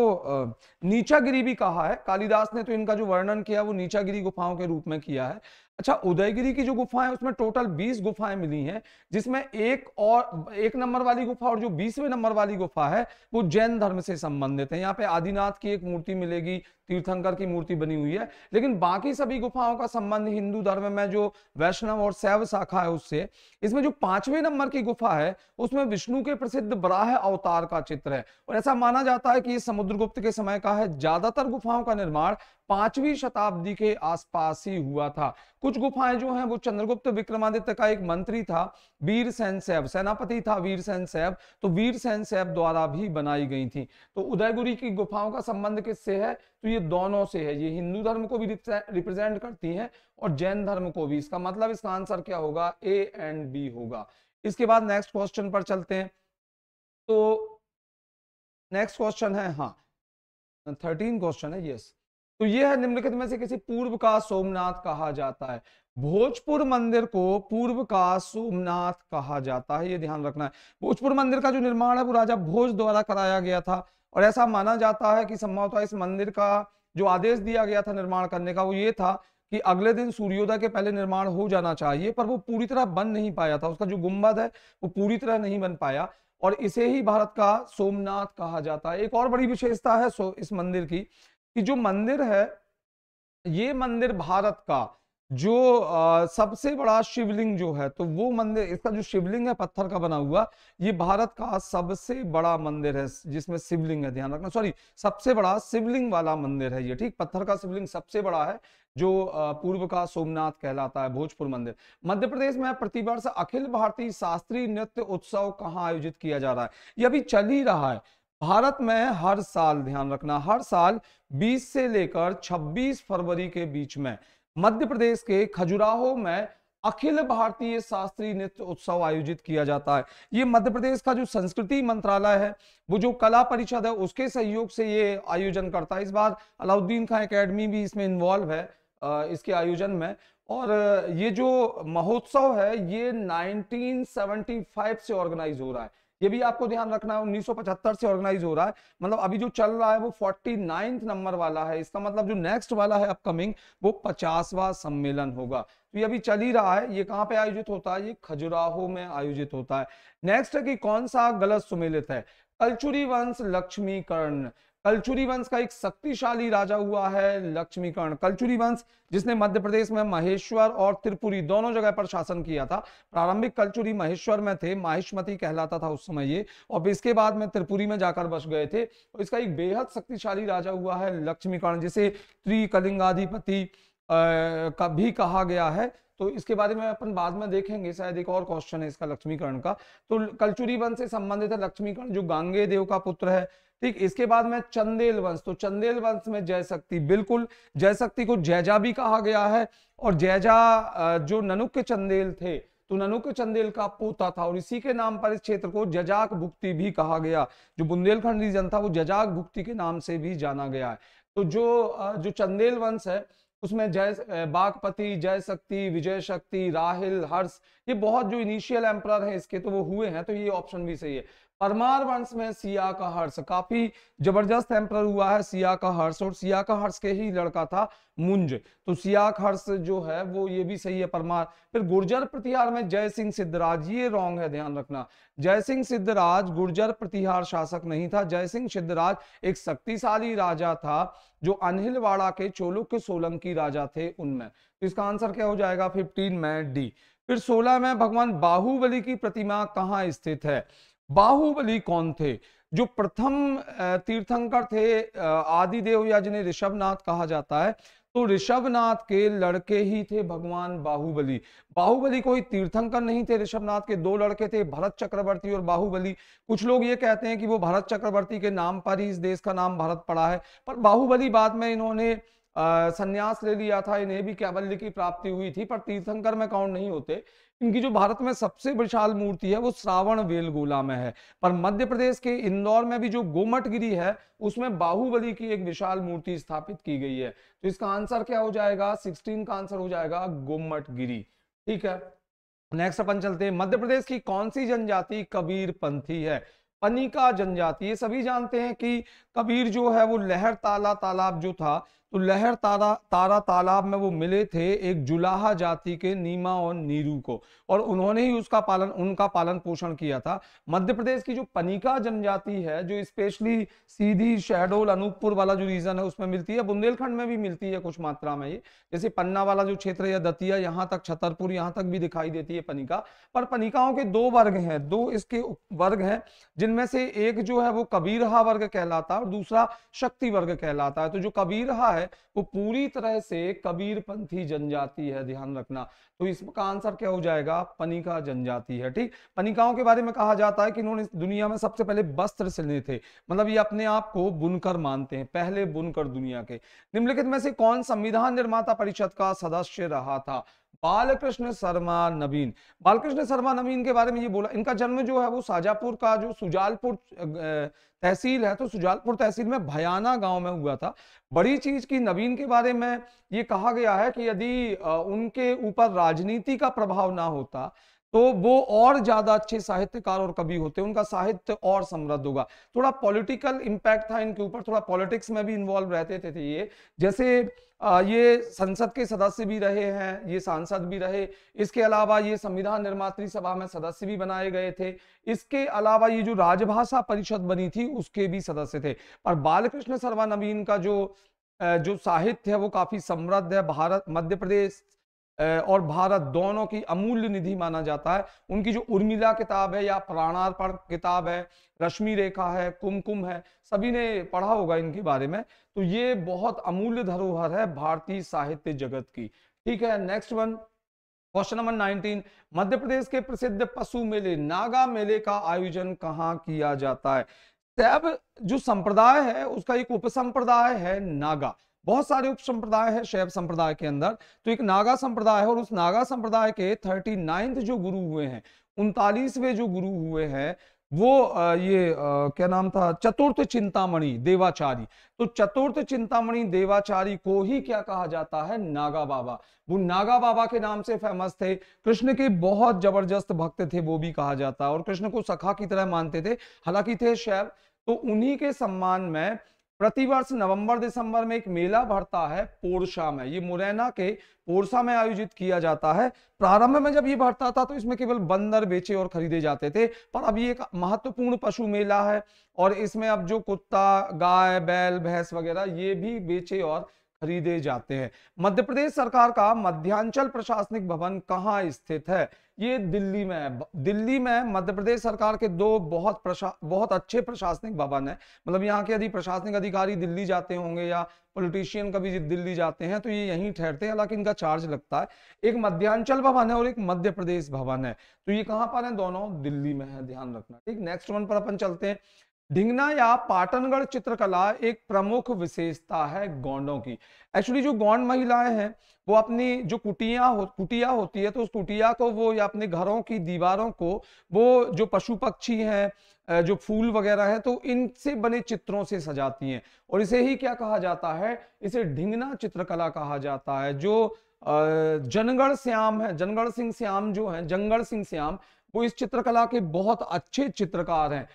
नीचागिरी भी कहा है कालिदास ने तो इनका जो वर्णन किया वो नीचागिरी गुफाओं के रूप में किया है अच्छा उदयगिरी की जो गुफा है उसमें टोटल 20 गुफाएं मिली हैं जिसमें एक और एक नंबर वाली गुफा और जो 20वें नंबर वाली गुफा है वो जैन धर्म से संबंधित है यहाँ पे आदिनाथ की एक मूर्ति मिलेगी तीर्थंकर की मूर्ति बनी हुई है लेकिन बाकी सभी गुफाओं का संबंध हिंदू धर्म में जो वैष्णव और शैव शाखा है उससे इसमें जो पांचवें नंबर की गुफा है उसमें विष्णु के प्रसिद्ध बराह अवतार का चित्र है और ऐसा माना जाता है कि समुद्र समुद्रगुप्त के समय का है ज्यादातर गुफाओं का निर्माण पांचवी शताब्दी के आसपास ही हुआ था कुछ गुफाएं जो हैं वो चंद्रगुप्त विक्रमादित्य का एक मंत्री था वीर सैन सैव सेनापति था वीर सैन सैव तो वीर सैन सैव द्वारा भी बनाई गई थी तो उदयगुरी की गुफाओं का संबंध किससे है तो ये दोनों से है ये हिंदू धर्म को भी रिप्रेजेंट करती है और जैन धर्म को भी इसका मतलब इसका आंसर क्या होगा ए एंड बी होगा इसके बाद नेक्स्ट क्वेश्चन पर चलते हैं तो नेक्स्ट क्वेश्चन है हाँ थर्टीन क्वेश्चन है यस तो ये है निम्नलिखित में से किसी पूर्व का सोमनाथ कहा जाता है भोजपुर मंदिर को पूर्व का सोमनाथ कहा जाता है ये ध्यान रखना है भोजपुर मंदिर का जो निर्माण है वो राजा भोज द्वारा कराया गया था और ऐसा माना जाता है कि संभवतः इस मंदिर का जो आदेश दिया गया था निर्माण करने का वो ये था कि अगले दिन सूर्योदय के पहले निर्माण हो जाना चाहिए पर वो पूरी तरह बन नहीं पाया था उसका जो गुम्बद है वो पूरी तरह नहीं बन पाया और इसे ही भारत का सोमनाथ कहा जाता है एक और बड़ी विशेषता है इस मंदिर की कि जो मंदिर है ये मंदिर भारत का जो आ, सबसे बड़ा शिवलिंग जो है तो वो मंदिर इसका जो शिवलिंग है पत्थर का बना हुआ ये भारत का सबसे बड़ा मंदिर है जिसमें शिवलिंग है ध्यान रखना सॉरी सबसे बड़ा शिवलिंग वाला मंदिर है ये ठीक पत्थर का शिवलिंग सबसे बड़ा है जो पूर्व का सोमनाथ कहलाता है भोजपुर मंदिर मध्य प्रदेश में प्रतिवर्ष अखिल भारतीय शास्त्रीय नृत्य उत्सव कहाँ आयोजित किया जा रहा है ये अभी चल ही रहा है भारत में हर साल ध्यान रखना हर साल 20 से लेकर 26 फरवरी के बीच में मध्य प्रदेश के खजुराहो में अखिल भारतीय शास्त्रीय नृत्य उत्सव आयोजित किया जाता है ये मध्य प्रदेश का जो संस्कृति मंत्रालय है वो जो कला परिषद है उसके सहयोग से ये आयोजन करता है इस बार अलाउद्दीन खान एकेडमी भी इसमें इन्वॉल्व है इसके आयोजन में और ये जो महोत्सव है ये 1975 से ऑर्गेनाइज हो रहा है ये भी आपको ध्यान रखना है 1975 से ऑर्गेनाइज हो रहा है मतलब अभी जो चल रहा है वो फोर्टी नंबर वाला है इसका मतलब जो नेक्स्ट वाला है अपकमिंग वो पचासवा सम्मेलन होगा तो ये अभी चल ही रहा है ये कहाँ पे आयोजित होता है ये खजुराहो में आयोजित होता है नेक्स्ट है कि कौन सा गलत सुमेलित है कल्चुरी वंश लक्ष्मीकरण कलचुरी वंश का एक शक्तिशाली राजा हुआ है लक्ष्मीकर्ण कलचुरी वंश जिसने मध्य प्रदेश में महेश्वर और त्रिपुरी दोनों जगह पर शासन किया था प्रारंभिक कलचुरी महेश्वर में थे माहिष्मती कहलाता था उस समय ये और इसके बाद में त्रिपुरी में जाकर बस गए थे और तो इसका एक बेहद शक्तिशाली राजा हुआ है लक्ष्मीकर्ण जिसे त्रिकलिंगाधिपति का भी कहा गया है तो इसके बारे में अपन बाद में देखेंगे शायद एक और क्वेश्चन है इसका लक्ष्मीकर्ण का तो कलचुरी वंश से संबंधित है लक्ष्मीकरण जो गांगे देव का पुत्र है ठीक इसके बाद में चंदेल वंश तो चंदेल वंश में जय शक्ति बिल्कुल जय शक्ति को जयजा भी कहा गया है और जयजा जो ननुक के चंदेल थे तो ननुक चंदेल का पोता था और इसी के नाम पर इस क्षेत्र को जजाक भुक्ति भी कहा गया जो बुंदेलखंड रीजन था वो जजाक भुक्ति के नाम से भी जाना गया है तो जो जो चंदेल वंश है उसमें जय बागपति जय शक्ति विजय शक्ति राहिल हर्ष ये बहुत जो इनिशियल एम्पर हैं इसके तो वो हुए हैं तो ये ऑप्शन भी सही है परमार वंश में सिया का हर्ष काफी जबरदस्त एम्पर हुआ है सिया का हर्ष और सिया का हर्ष के ही लड़का था मुंज तो सिया का हर्ष जो है वो ये भी सही है परमार फिर गुर्जर प्रतिहार में जय सिंह सिद्धराज ये रॉन्ग है ध्यान रखना जय सिंह सिद्धराज गुर्जर प्रतिहार शासक नहीं था जय सिंह सिद्धराज एक शक्तिशाली राजा था जो अनहिलवाड़ा के चोलों के सोलंकी राजा थे उनमें तो इसका आंसर क्या हो जाएगा फिफ्टीन में डी फिर सोलह में भगवान बाहुबली की प्रतिमा कहाँ स्थित है बाहुबली कौन थे जो प्रथम तीर्थंकर थे आदिदेव या जिन्हें ऋषभनाथ कहा जाता है तो ऋषभनाथ के लड़के ही थे भगवान बाहुबली बाहुबली कोई तीर्थंकर नहीं थे ऋषभनाथ के दो लड़के थे भरत चक्रवर्ती और बाहुबली कुछ लोग ये कहते हैं कि वो भरत चक्रवर्ती के नाम पर ही इस देश का नाम भरत पड़ा है पर बाहुबली बाद में इन्होंने संन्यास ले लिया था इन्हें भी कैबल्य की प्राप्ति हुई थी पर तीर्थंकर में काउंट नहीं होते इनकी जो भारत में सबसे विशाल मूर्ति है वो श्रावण वेलगोला में है पर मध्य प्रदेश के इंदौर में भी जो गोमट गिरी है उसमें बाहुबली की एक विशाल मूर्ति स्थापित की गई है तो इसका आंसर क्या हो जाएगा सिक्सटीन का आंसर हो जाएगा गोमट गिरी ठीक है नेक्स्ट अपन चलते हैं मध्य प्रदेश की कौन सी जनजाति कबीर पंथी है पनिका जनजाति ये सभी जानते हैं कि कबीर जो है वो लहर ताला तालाब जो था तो लहर तारा तारा तालाब में वो मिले थे एक जुलाहा जाति के नीमा और नीरू को और उन्होंने ही उसका पालन उनका पालन पोषण किया था मध्य प्रदेश की जो पनिका जनजाति है जो स्पेशली सीधी शहडोल अनूपपुर वाला जो रीजन है उसमें मिलती है बुंदेलखंड में भी मिलती है कुछ मात्रा में ये जैसे पन्ना वाला जो क्षेत्र या दतिया यहाँ तक छतरपुर यहाँ तक भी दिखाई देती है पनिका पर पनिकाओं के दो वर्ग हैं दो इसके वर्ग हैं जिनमें से एक जो है वो कबीरहा वर्ग कहलाता है और दूसरा शक्ति वर्ग कहलाता है तो जो कबीरहा है है वो पूरी तरह से कबीरपंथी जनजाति है ध्यान रखना तो इसका आंसर क्या हो जाएगा पनिका जनजाति है ठीक पनिकाओं के बारे में कहा जाता है कि इन्होंने दुनिया में सबसे पहले वस्त्र सिलने थे मतलब ये अपने आप को बुनकर मानते हैं पहले बुनकर दुनिया के निम्नलिखित में से कौन संविधान निर्माता परिषद का सदस्य रहा था बालकृष्ण शर्मा नवीन बालकृष्ण शर्मा नवीन के बारे में ये बोला इनका जन्म जो है वो साजापुर का जो सुजालपुर तहसील है तो सुजालपुर तहसील में भयाना गांव में हुआ था बड़ी चीज की नवीन के बारे में ये कहा गया है कि यदि उनके ऊपर राजनीति का प्रभाव ना होता तो वो और ज्यादा अच्छे साहित्यकार और कवि होते उनका साहित्य और समृद्ध होगा थोड़ा पॉलिटिकल इम्पैक्ट था इनके ऊपर थोड़ा पॉलिटिक्स में भी इन्वॉल्व रहते थे, थे ये जैसे ये संसद के सदस्य भी रहे हैं ये सांसद भी रहे इसके अलावा ये संविधान निर्मात्री सभा में सदस्य भी बनाए गए थे इसके अलावा ये जो राजभाषा परिषद बनी थी उसके भी सदस्य थे और बालकृष्ण सर्वा का जो जो साहित्य है वो काफी समृद्ध है भारत मध्य प्रदेश और भारत दोनों की अमूल्य निधि माना जाता है उनकी जो उर्मिला किताब है या प्राणार्पण किताब है रश्मि रेखा है कुमकुम है सभी ने पढ़ा होगा इनके बारे में तो ये बहुत अमूल्य धरोहर है भारतीय साहित्य जगत की ठीक है next one question number 19 Madhya Pradesh के प्रसिद्ध पशु मेले नागा मेले का आयोजन कहाँ किया जाता है तैब जो संप्रदाय है उसका एक उप है नागा बहुत सारे उप संप्रदाय है शैव संप्रदाय के अंदर तो एक नागा संप्रदाय है और उस नागा संप्रदाय के थर्टी नाइन्थ जो गुरु हुए हैं उनतालीसवे जो गुरु हुए हैं वो ये क्या नाम था चतुर्थ चिंतामणि देवाचारी तो चतुर्थ चिंतामणि देवाचारी को ही क्या कहा जाता है नागा बाबा वो नागा बाबा के नाम से फेमस थे कृष्ण के बहुत जबरदस्त भक्त थे वो भी कहा जाता है और कृष्ण को सखा की तरह मानते थे हालांकि थे शैव तो उन्हीं के सम्मान में प्रतिवर्ष नवंबर दिसंबर में एक मेला भरता है पोरसा में ये मुरैना के पोरसा में आयोजित किया जाता है प्रारंभ में जब ये भरता था तो इसमें केवल बंदर बेचे और खरीदे जाते थे पर अब ये एक महत्वपूर्ण पशु मेला है और इसमें अब जो कुत्ता गाय बैल भैंस वगैरह ये भी बेचे और खरीदे जाते हैं मध्य प्रदेश सरकार का मध्यांचल प्रशासनिक भवन कहाँ स्थित है ये दिल्ली में है दिल्ली में मध्य प्रदेश सरकार के दो बहुत प्रशा बहुत अच्छे प्रशासनिक भवन है मतलब यहाँ के यदि प्रशासनिक अधिकारी दिल्ली जाते होंगे या पॉलिटिशियन कभी दिल्ली जाते हैं तो ये यहीं ठहरते हैं हालांकि इनका चार्ज लगता है एक मध्यांचल भवन है और एक मध्य प्रदेश भवन है तो ये कहाँ पर है दोनों दिल्ली में है ध्यान रखना ठीक नेक्स्ट वन पर अपन चलते हैं ढिंगना या पाटनगढ़ चित्रकला एक प्रमुख विशेषता है गौंडों की एक्चुअली जो गौंड महिलाएं हैं वो अपनी जो कुटिया हो कुटिया होती है तो उस कुटिया को वो या अपने घरों की दीवारों को वो जो पशु पक्षी हैं जो फूल वगैरह है तो इनसे बने चित्रों से सजाती हैं और इसे ही क्या कहा जाता है इसे ढिंगना चित्रकला कहा जाता है जो जनगढ़ श्याम है जनगढ़ सिंह श्याम जो है जंगड़ सिंह श्याम वो इस चित्रकला के बहुत अच्छे चित्रकार हैं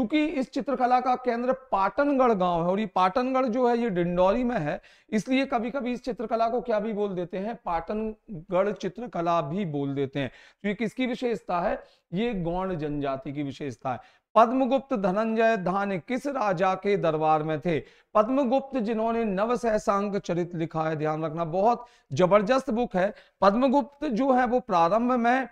क्योंकि इस चित्रकला का केंद्र पाटनगढ़ गांव है और ये पाटनगढ़ जो है ये डिंडौरी में है इसलिए कभी कभी इस चित्रकला को क्या भी बोल देते हैं पाटनगढ़ चित्रकला भी बोल देते हैं तो ये किसकी विशेषता है ये गौण जनजाति की विशेषता है पद्मगुप्त धनंजय धान किस राजा के दरबार में थे पद्मगुप्त जिन्होंने नव सहसांग चरित लिखा है ध्यान रखना बहुत जबरदस्त बुक है पद्मगुप्त जो है वो प्रारंभ में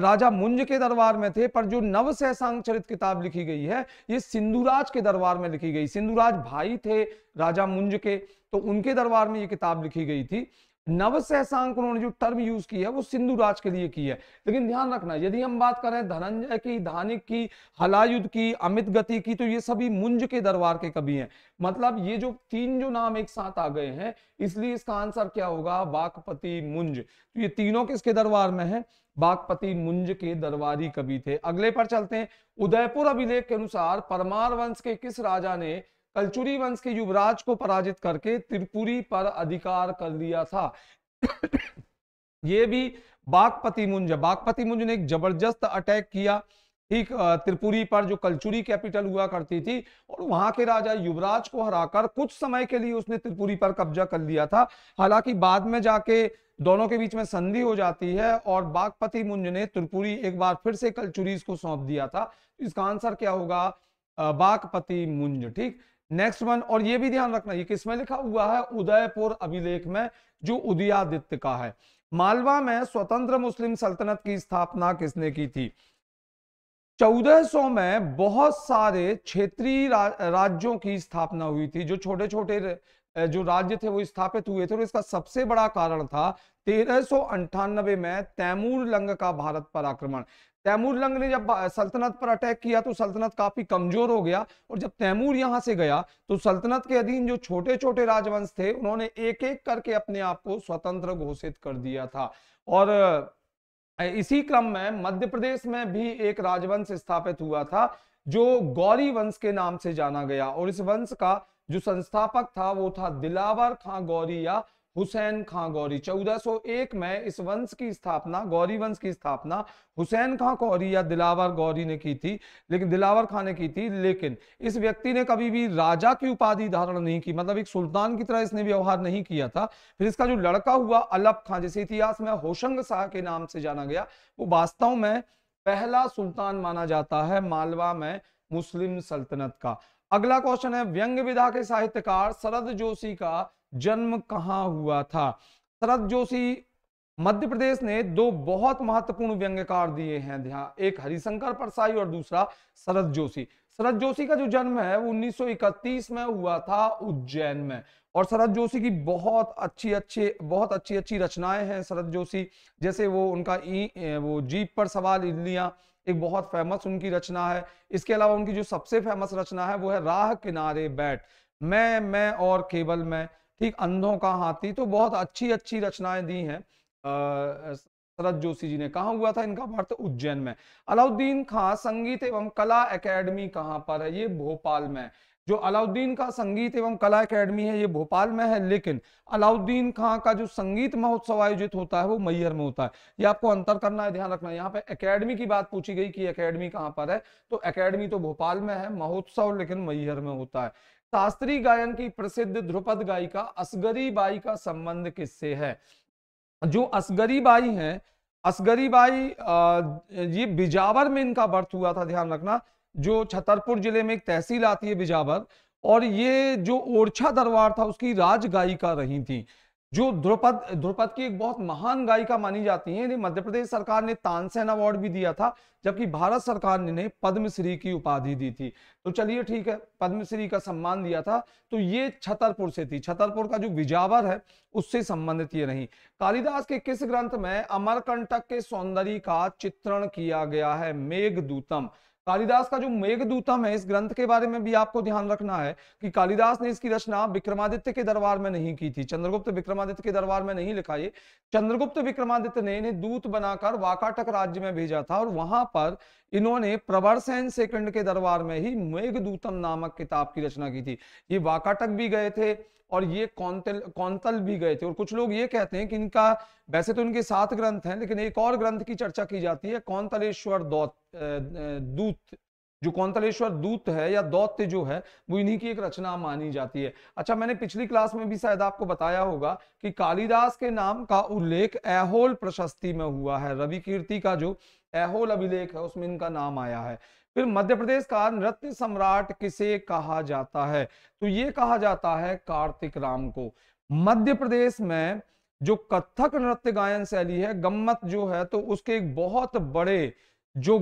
राजा मुंज के दरबार में थे पर जो नव सहसांग चरित किताब लिखी गई है ये सिंधुराज के दरबार में लिखी गई सिंधुराज भाई थे राजा मुंज के तो उनके दरबार में ये किताब लिखी गई थी नवसहसांक उन्होंने जो टर्म यूज किया है वो सिंधु राज के लिए की है लेकिन ध्यान रखना यदि हम बात करें धनंजय की धानिक की हलायुद्ध की अमित गति की तो ये सभी मुंज के दरबार के कवि हैं मतलब ये जो तीन जो नाम एक साथ आ गए हैं इसलिए इसका आंसर क्या होगा बागपति मुंज तो ये तीनों किसके दरबार में है बागपति मुंज के दरबारी कवि थे अगले पर चलते हैं उदयपुर अभिलेख के अनुसार परमार वंश के किस राजा ने कलचुरी वंश के युवराज को पराजित करके त्रिपुरी पर अधिकार कर लिया था ये भी बागपति मुंज बागपति मुंज ने एक जबरदस्त अटैक किया ठीक त्रिपुरी पर जो कलचुरी कैपिटल हुआ करती थी और वहां के राजा युवराज को हराकर कुछ समय के लिए उसने त्रिपुरी पर कब्जा कर लिया था हालांकि बाद में जाके दोनों के बीच में संधि हो जाती है और बागपति मुंज ने त्रिपुरी एक बार फिर से कलचुरी को सौंप दिया था तो इसका आंसर क्या होगा बागपति मुंज ठीक नेक्स्ट वन और ये भी ध्यान रखना ये किसमें लिखा हुआ है उदयपुर अभिलेख में जो उदयादित्य का है मालवा में स्वतंत्र मुस्लिम सल्तनत की स्थापना किसने की थी 1400 में बहुत सारे क्षेत्रीय रा, राज्यों की स्थापना हुई थी जो छोटे छोटे जो राज्य थे वो स्थापित हुए थे और इसका सबसे बड़ा कारण था तेरह में तैमूर लंग का भारत पर आक्रमण तैमूर लंग ने जब सल्तनत पर अटैक किया तो सल्तनत काफी कमजोर हो गया और जब तैमूर यहाँ से गया तो सल्तनत के अधीन जो छोटे छोटे राजवंश थे उन्होंने एक एक करके अपने आप को स्वतंत्र घोषित कर दिया था और इसी क्रम में मध्य प्रदेश में भी एक राजवंश स्थापित हुआ था जो गौरी वंश के नाम से जाना गया और इस वंश का जो संस्थापक था वो था दिलावर खां गौरी या हुसैन खां गौरी 1401 में इस वंश की स्थापना गौरी वंश की स्थापना हुसैन खां गौरी या दिलावर गौरी ने की थी लेकिन दिलावर खां ने की थी लेकिन इस व्यक्ति ने कभी भी राजा की उपाधि धारण नहीं की मतलब एक सुल्तान की तरह इसने व्यवहार नहीं किया था फिर इसका जो लड़का हुआ अलप खां जिसे इतिहास में होशंग शाह के नाम से जाना गया वो वास्तव में पहला सुल्तान माना जाता है मालवा में मुस्लिम सल्तनत का अगला क्वेश्चन है व्यंग विधा के साहित्यकार शरद जोशी का जन्म कहाँ हुआ था शरद जोशी मध्य प्रदेश ने दो बहुत महत्वपूर्ण व्यंग्यकार दिए हैं ध्यान एक हरिशंकर परसाई और दूसरा शरद जोशी शरद जोशी का जो जन्म है वो 1931 में हुआ था उज्जैन में और शरद जोशी की बहुत अच्छी अच्छे बहुत अच्छी अच्छी रचनाएं हैं शरद जोशी जैसे वो उनका ई वो जीप पर सवाल इडलियाँ एक बहुत फेमस उनकी रचना है इसके अलावा उनकी जो सबसे फेमस रचना है वो है राह किनारे बैठ मैं मैं और केवल मैं ठीक अंधों का हाथी तो बहुत अच्छी अच्छी रचनाएं दी हैं शरद जोशी जी ने कहा हुआ था इनका भारत उज्जैन में अलाउद्दीन खां संगीत एवं कला एकेडमी कहाँ पर है ये भोपाल में जो अलाउद्दीन का संगीत एवं कला एकेडमी है ये भोपाल में है लेकिन अलाउद्दीन खां का जो संगीत महोत्सव आयोजित होता है वो मैहर में होता है ये आपको अंतर करना है ध्यान रखना यहाँ पे एकेडमी की बात पूछी गई कि एकेडमी कहाँ पर है तो एकेडमी तो भोपाल में है महोत्सव लेकिन मैहर में होता है शास्त्रीय गायन की प्रसिद्ध ध्रुपद गायिका असगरी बाई का संबंध किससे है जो असगरी बाई है असगरी बाई ये बिजावर में इनका बर्थ हुआ था ध्यान रखना जो छतरपुर जिले में एक तहसील आती है बिजावर और ये जो ओरछा दरबार था उसकी राज गायिका रही थी जो ध्रुपद ध्रुपद की एक बहुत महान गायिका मानी जाती है मध्य प्रदेश सरकार ने तानसेन अवार्ड भी दिया था जबकि भारत सरकार ने इन्हें पद्मश्री की उपाधि दी थी तो चलिए ठीक है पद्मश्री का सम्मान दिया था तो ये छतरपुर से थी छतरपुर का जो विजावर है उससे संबंधित ये नहीं कालिदास के किस ग्रंथ में अमरकंटक के सौंदर्य का चित्रण किया गया है दूतम कालिदास का जो मेघदूतम है इस ग्रंथ के बारे में भी आपको ध्यान रखना है कि कालिदास ने इसकी रचना विक्रमादित्य के दरबार में नहीं की थी चंद्रगुप्त विक्रमादित्य के दरबार में नहीं लिखा ये चंद्रगुप्त विक्रमादित्य ने इन्हें दूत बनाकर वाकाटक राज्य में भेजा था और वहां पर इन्होंने प्रवरसेन सेकंड के दरबार में ही मेघदूतम नामक किताब की रचना की थी ये वाकाटक भी गए थे और ये कौंतल कौंतल भी गए थे और कुछ लोग ये कहते हैं कि इनका वैसे तो इनके सात ग्रंथ हैं लेकिन एक और ग्रंथ की चर्चा की जाती है कौंतलेश्वर दूत जो कौंतलेश्वर दूत है या दौत्य जो है वो इन्हीं की एक रचना मानी जाती है अच्छा मैंने पिछली क्लास में भी शायद आपको बताया होगा कि कालिदास के नाम का उल्लेख ऐहोल प्रशस्ति में हुआ है रवि कीर्ति का जो ऐहोल अभिलेख है उसमें इनका नाम आया है फिर मध्य प्रदेश का नृत्य सम्राट किसे कहा जाता है तो ये कहा जाता है कार्तिक राम को मध्य प्रदेश में जो कथक नृत्य गायन शैली है गम्मत जो है तो उसके एक बहुत बड़े जो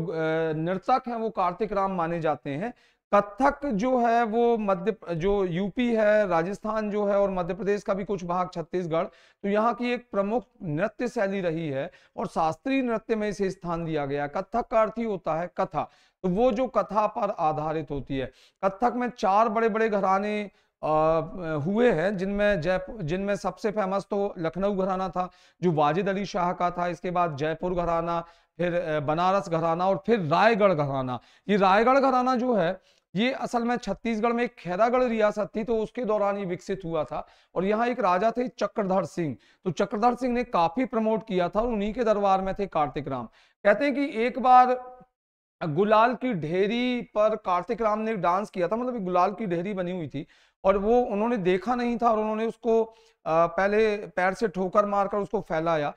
नृतक हैं वो कार्तिक राम माने जाते हैं कथक जो है वो मध्य जो यूपी है राजस्थान जो है और मध्य प्रदेश का भी कुछ भाग छत्तीसगढ़ तो यहाँ की एक प्रमुख नृत्य शैली रही है और शास्त्रीय नृत्य में इसे स्थान दिया गया कथक का अर्थ ही होता है कथा तो वो जो कथा पर आधारित होती है कथक में चार बड़े बड़े घराने हुए हैं जिनमें जयपुर जिनमें सबसे फेमस तो लखनऊ घराना था जो वाजिद अली शाह का था इसके बाद जयपुर घराना फिर बनारस घराना और फिर रायगढ़ घराना ये रायगढ़ घराना जो है ये असल में छत्तीसगढ़ में एक खैरागढ़ रियासत थी तो उसके दौरान ये विकसित हुआ था और यहाँ एक राजा थे चक्रधर सिंह तो चक्रधर सिंह ने काफी प्रमोट किया था और उन्हीं के दरबार में थे कार्तिक राम कहते हैं कि एक बार गुलाल की ढेरी पर कार्तिक राम ने डांस किया था मतलब गुलाल की ढेरी बनी हुई थी और वो उन्होंने देखा नहीं था और उन्होंने उसको पहले पैर से ठोकर मारकर उसको फैलाया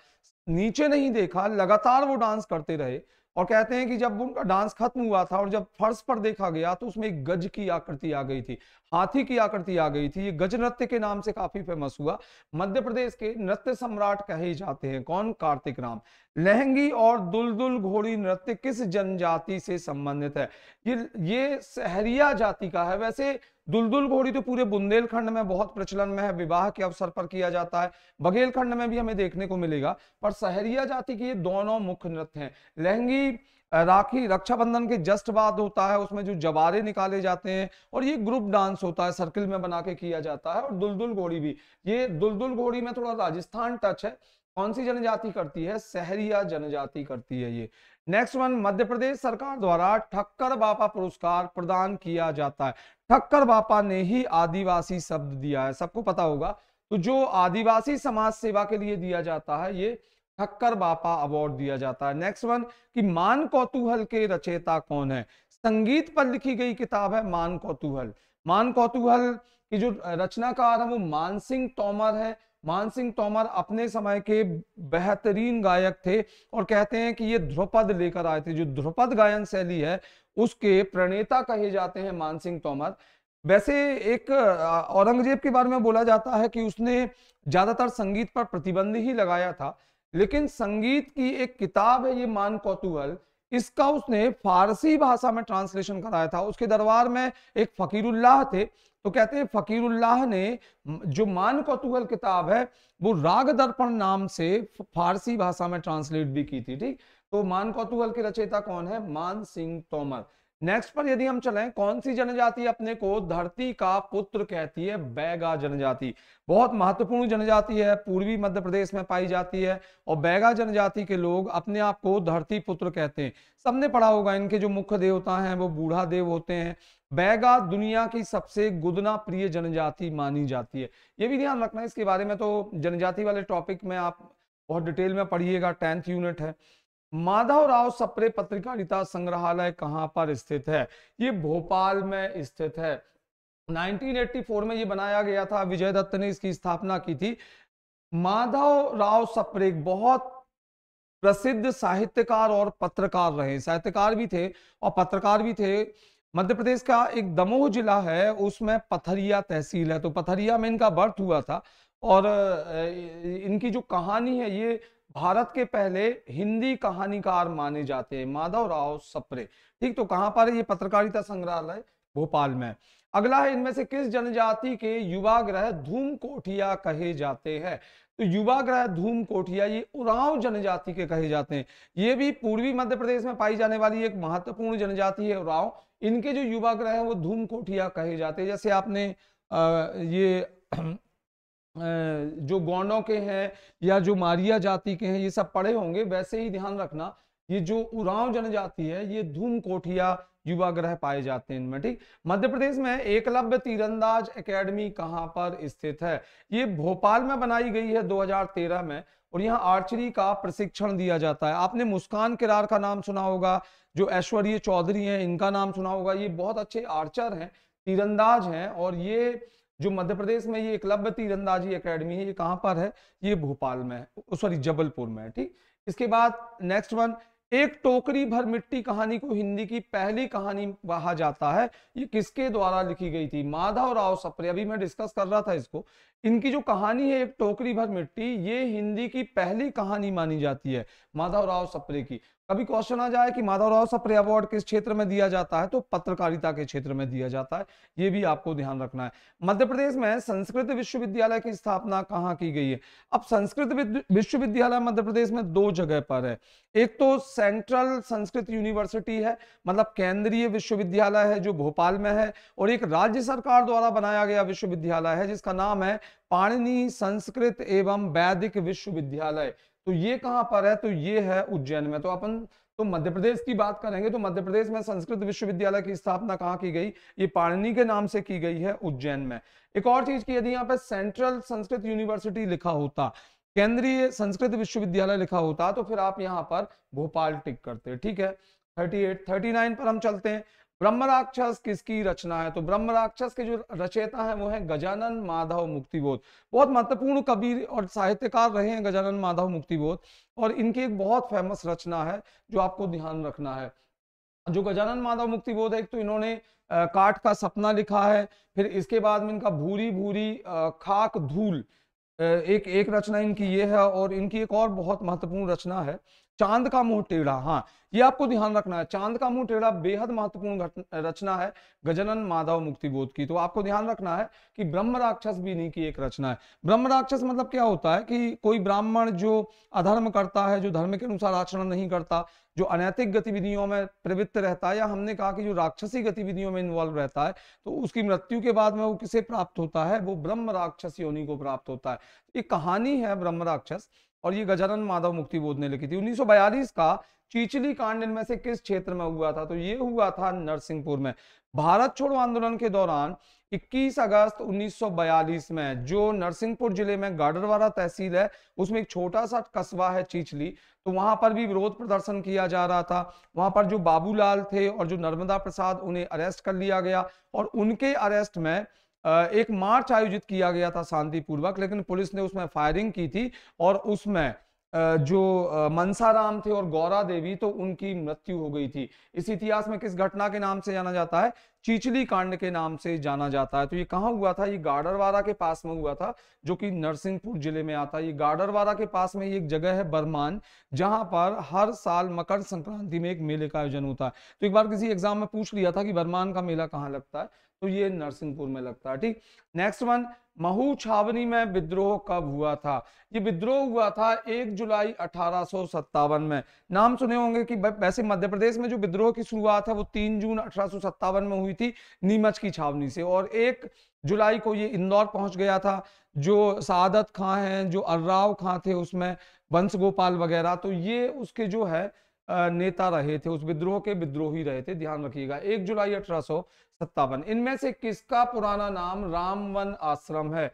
नीचे नहीं देखा लगातार वो डांस करते रहे और कहते हैं कि जब उनका डांस खत्म हुआ था और जब फर्श पर देखा गया तो उसमें एक गज की आकृति आ गई थी हाथी की आकृति आ गई थी ये गज नृत्य के नाम से काफी फेमस हुआ मध्य प्रदेश के नृत्य सम्राट कहे जाते हैं कौन कार्तिक राम लहंगी और दुलदुल घोड़ी नृत्य किस जनजाति से संबंधित है ये ये सहरिया जाति का है वैसे दुलदुल घोड़ी तो पूरे बुंदेलखंड में बहुत प्रचलन में है विवाह के अवसर पर किया जाता है बघेलखंड में भी हमें देखने को मिलेगा पर सहरिया जाति की ये दोनों मुख्य नृत्य हैं लहंगी राखी रक्षाबंधन के जस्ट बाद होता है उसमें जो जवारे निकाले जाते हैं और ये ग्रुप डांस होता है सर्किल में बना के किया जाता है और दुलदुल घोड़ी भी ये दुलदुल घोड़ी में थोड़ा राजस्थान टच है कौन सी जनजाति करती है सहरिया जनजाति करती है ये नेक्स्ट वन मध्य प्रदेश सरकार द्वारा ठक्कर बापा पुरस्कार प्रदान किया जाता है ठक्कर बापा ने ही आदिवासी शब्द दिया है सबको पता होगा तो जो आदिवासी समाज सेवा के लिए दिया जाता है ये ठक्कर बापा अवार्ड दिया जाता है नेक्स्ट वन कि मान कौतूहल के रचेता कौन है संगीत पर लिखी गई किताब है मान कौतूहल मान कौतूहल की जो रचनाकार है वो मान सिंह तोमर है मानसिंह तोमर अपने समय के बेहतरीन गायक थे और कहते हैं कि ये ध्रुपद लेकर आए थे जो ध्रुपद गायन शैली है उसके प्रणेता कहे जाते हैं मानसिंह तोमर वैसे एक औरंगजेब के बारे में बोला जाता है कि उसने ज्यादातर संगीत पर प्रतिबंध ही लगाया था लेकिन संगीत की एक किताब है ये मान कौतूहल इसका उसने फारसी भाषा में ट्रांसलेशन कराया था उसके दरबार में एक फकीरुल्लाह थे तो कहते हैं फकीरुल्लाह ने जो मान कौतूहल किताब है वो राग दर्पण नाम से फारसी भाषा में ट्रांसलेट भी की थी ठीक तो मान कौतूहल के रचयिता कौन है मान सिंह तोमर नेक्स्ट पर यदि हम चलें कौन सी जनजाति अपने को धरती का पुत्र कहती है बैगा जनजाति बहुत महत्वपूर्ण जनजाति है पूर्वी मध्य प्रदेश में पाई जाती है और बैगा जनजाति के लोग अपने आप को धरती पुत्र कहते हैं सबने पढ़ा होगा इनके जो मुख्य देवता हैं वो बूढ़ा देव होते हैं बैगा दुनिया की सबसे गुदना प्रिय जनजाति मानी जाती है ये भी ध्यान रखना इसके बारे में तो जनजाति वाले टॉपिक में आप बहुत डिटेल में पढ़िएगा टेंथ यूनिट है माधव राव सप्रे पत्रकारिता संग्रहालय कहाँ पर स्थित है ये भोपाल में स्थित है 1984 में ये बनाया गया था विजय दत्त ने इसकी स्थापना की थी माधव राव सप्रे बहुत प्रसिद्ध साहित्यकार और पत्रकार रहे साहित्यकार भी थे और पत्रकार भी थे मध्य प्रदेश का एक दमोह जिला है उसमें पथरिया तहसील है तो पथरिया में इनका बर्थ हुआ था और इनकी जो कहानी है ये भारत के पहले हिंदी कहानीकार माने जाते हैं माधव राव सप्रे ठीक तो कहां पर है ये पत्रकारिता संग्रहालय भोपाल में अगला है इनमें से किस जनजाति के युवा ग्रह धूम कोठिया कहे जाते हैं तो युवा ग्रह धूम कोठिया ये उराव जनजाति के कहे जाते हैं ये भी पूर्वी मध्य प्रदेश में पाई जाने वाली एक महत्वपूर्ण जनजाति है उराव इनके जो युवा ग्रह है वो धूम कोठिया कहे जाते हैं जैसे आपने ये जो गौंडों के हैं या जो मारिया जाति के हैं ये सब पढ़े होंगे वैसे ही ध्यान रखना ये जो उराव जनजाति है ये धूम कोठिया युवा ग्रह पाए जाते हैं इनमें ठीक मध्य प्रदेश में एकलव्य तीरंदाज एकेडमी कहां पर स्थित है ये भोपाल में बनाई गई है 2013 में और यहाँ आर्चरी का प्रशिक्षण दिया जाता है आपने मुस्कान किरार का नाम सुना होगा जो ऐश्वर्य चौधरी हैं इनका नाम सुना होगा ये बहुत अच्छे आर्चर हैं तीरंदाज हैं और ये जो मध्य प्रदेश में ये एकलव्य तीरंदाजी अकेडमी है ये कहाँ पर है ये भोपाल में सॉरी जबलपुर में ठीक इसके बाद नेक्स्ट वन एक टोकरी भर मिट्टी कहानी को हिंदी की पहली कहानी कहा जाता है ये किसके द्वारा लिखी गई थी माधव राव सप्रे अभी मैं डिस्कस कर रहा था इसको इनकी जो कहानी है एक टोकरी भर मिट्टी ये हिंदी की पहली कहानी मानी जाती है माधवराव सप्रे की कभी क्वेश्चन आ जाए कि माधवराव सप्रे अवार्ड किस क्षेत्र में दिया जाता है तो पत्रकारिता के क्षेत्र में दिया जाता है ये भी आपको ध्यान रखना है मध्य प्रदेश में संस्कृत विश्वविद्यालय की स्थापना कहाँ की गई है अब संस्कृत विश्वविद्यालय मध्य प्रदेश में दो जगह पर है एक तो सेंट्रल संस्कृत यूनिवर्सिटी है मतलब केंद्रीय विश्वविद्यालय है जो भोपाल में है और एक राज्य सरकार द्वारा बनाया गया विश्वविद्यालय है जिसका नाम है पाणनी संस्कृत एवं वैदिक विश्वविद्यालय तो ये कहाँ पर है तो ये है उज्जैन में तो अपन तो मध्य प्रदेश की बात करेंगे तो मध्य प्रदेश में संस्कृत विश्वविद्यालय की स्थापना कहाँ की गई ये पाणनी के नाम से की गई है उज्जैन में एक और चीज की यदि यहाँ पर सेंट्रल संस्कृत यूनिवर्सिटी लिखा होता केंद्रीय संस्कृत विश्वविद्यालय लिखा होता तो फिर आप यहाँ पर भोपाल टिक करते ठीक है 38, 39 पर हम चलते हैं ब्रह्म राक्षस किसकी रचना है तो ब्रह्म राक्षस के जो रचयिता है वो है गजानन माधव मुक्तिबोध बहुत महत्वपूर्ण कवि और साहित्यकार रहे हैं गजानन माधव मुक्तिबोध और इनकी एक बहुत फेमस रचना है जो आपको ध्यान रखना है जो गजानन माधव मुक्तिबोध है एक तो इन्होंने काट का सपना लिखा है फिर इसके बाद में इनका भूरी भूरी खाक धूल एक एक रचना इनकी ये है और इनकी एक और बहुत महत्वपूर्ण रचना है चांद का मुंह टेढ़ा हाँ ये आपको ध्यान रखना है चांद का मुंह टेढ़ा बेहद महत्वपूर्ण रचना है गजनन माधव मुक्ति बोध की तो आपको ध्यान रखना है कि ब्रह्म राक्षस भी नहीं की एक रचना है ब्रह्म राक्षस मतलब क्या होता है कि कोई ब्राह्मण जो अधर्म करता है जो धर्म के अनुसार आचरण नहीं करता जो अनैतिक गतिविधियों में प्रवृत्त रहता है या हमने कहा कि जो राक्षसी गतिविधियों में इन्वॉल्व रहता है तो उसकी मृत्यु के बाद में वो किसे प्राप्त होता है वो ब्रह्म राक्षस योनि को प्राप्त होता है ये कहानी है ब्रह्म राक्षस और ये गजानन माधव मुक्ति बोध ने लिखी थी उन्नीस का चीचली कांड इनमें से किस क्षेत्र में हुआ था तो ये हुआ था नरसिंहपुर में भारत छोड़ो आंदोलन के दौरान 21 अगस्त 1942 में जो नरसिंहपुर जिले में गाडरवारा तहसील है उसमें एक छोटा सा कस्बा है चीचली तो वहां पर भी विरोध प्रदर्शन किया जा रहा था वहां पर जो बाबूलाल थे और जो नर्मदा प्रसाद उन्हें अरेस्ट कर लिया गया और उनके अरेस्ट में एक मार्च आयोजित किया गया था शांतिपूर्वक लेकिन पुलिस ने उसमें फायरिंग की थी और उसमें जो मनसाराम थे और गौरा देवी तो उनकी मृत्यु हो गई थी इस इतिहास में किस घटना के नाम से जाना जाता है चीचली कांड के नाम से जाना जाता है तो ये कहाँ हुआ था ये गाडरवारा के पास में हुआ था जो कि नरसिंहपुर जिले में आता है ये गाडरवारा के पास में एक जगह है बरमान जहां पर हर साल मकर संक्रांति में एक मेले का आयोजन होता है तो एक बार किसी एग्जाम में पूछ लिया था कि बरमान का मेला कहाँ लगता है तो ये नरसिंहपुर में लगता है ठीक नेक्स्ट वन महू छावनी में विद्रोह कब हुआ था ये विद्रोह हुआ था 1 जुलाई अठारह में नाम सुने होंगे कि वैसे मध्य प्रदेश में जो विद्रोह की शुरुआत है वो 3 जून अठारह में हुई थी नीमच की छावनी से और एक जुलाई को ये इंदौर पहुंच गया था जो सादत खां हैं जो अर्राव खां थे उसमें वंश गोपाल वगैरह तो ये उसके जो है नेता रहे थे उस विद्रोह के विद्रोही रहे थे ध्यान रखिएगा एक जुलाई अठारह सत्तावन इनमें से किसका पुराना नाम रामवन आश्रम है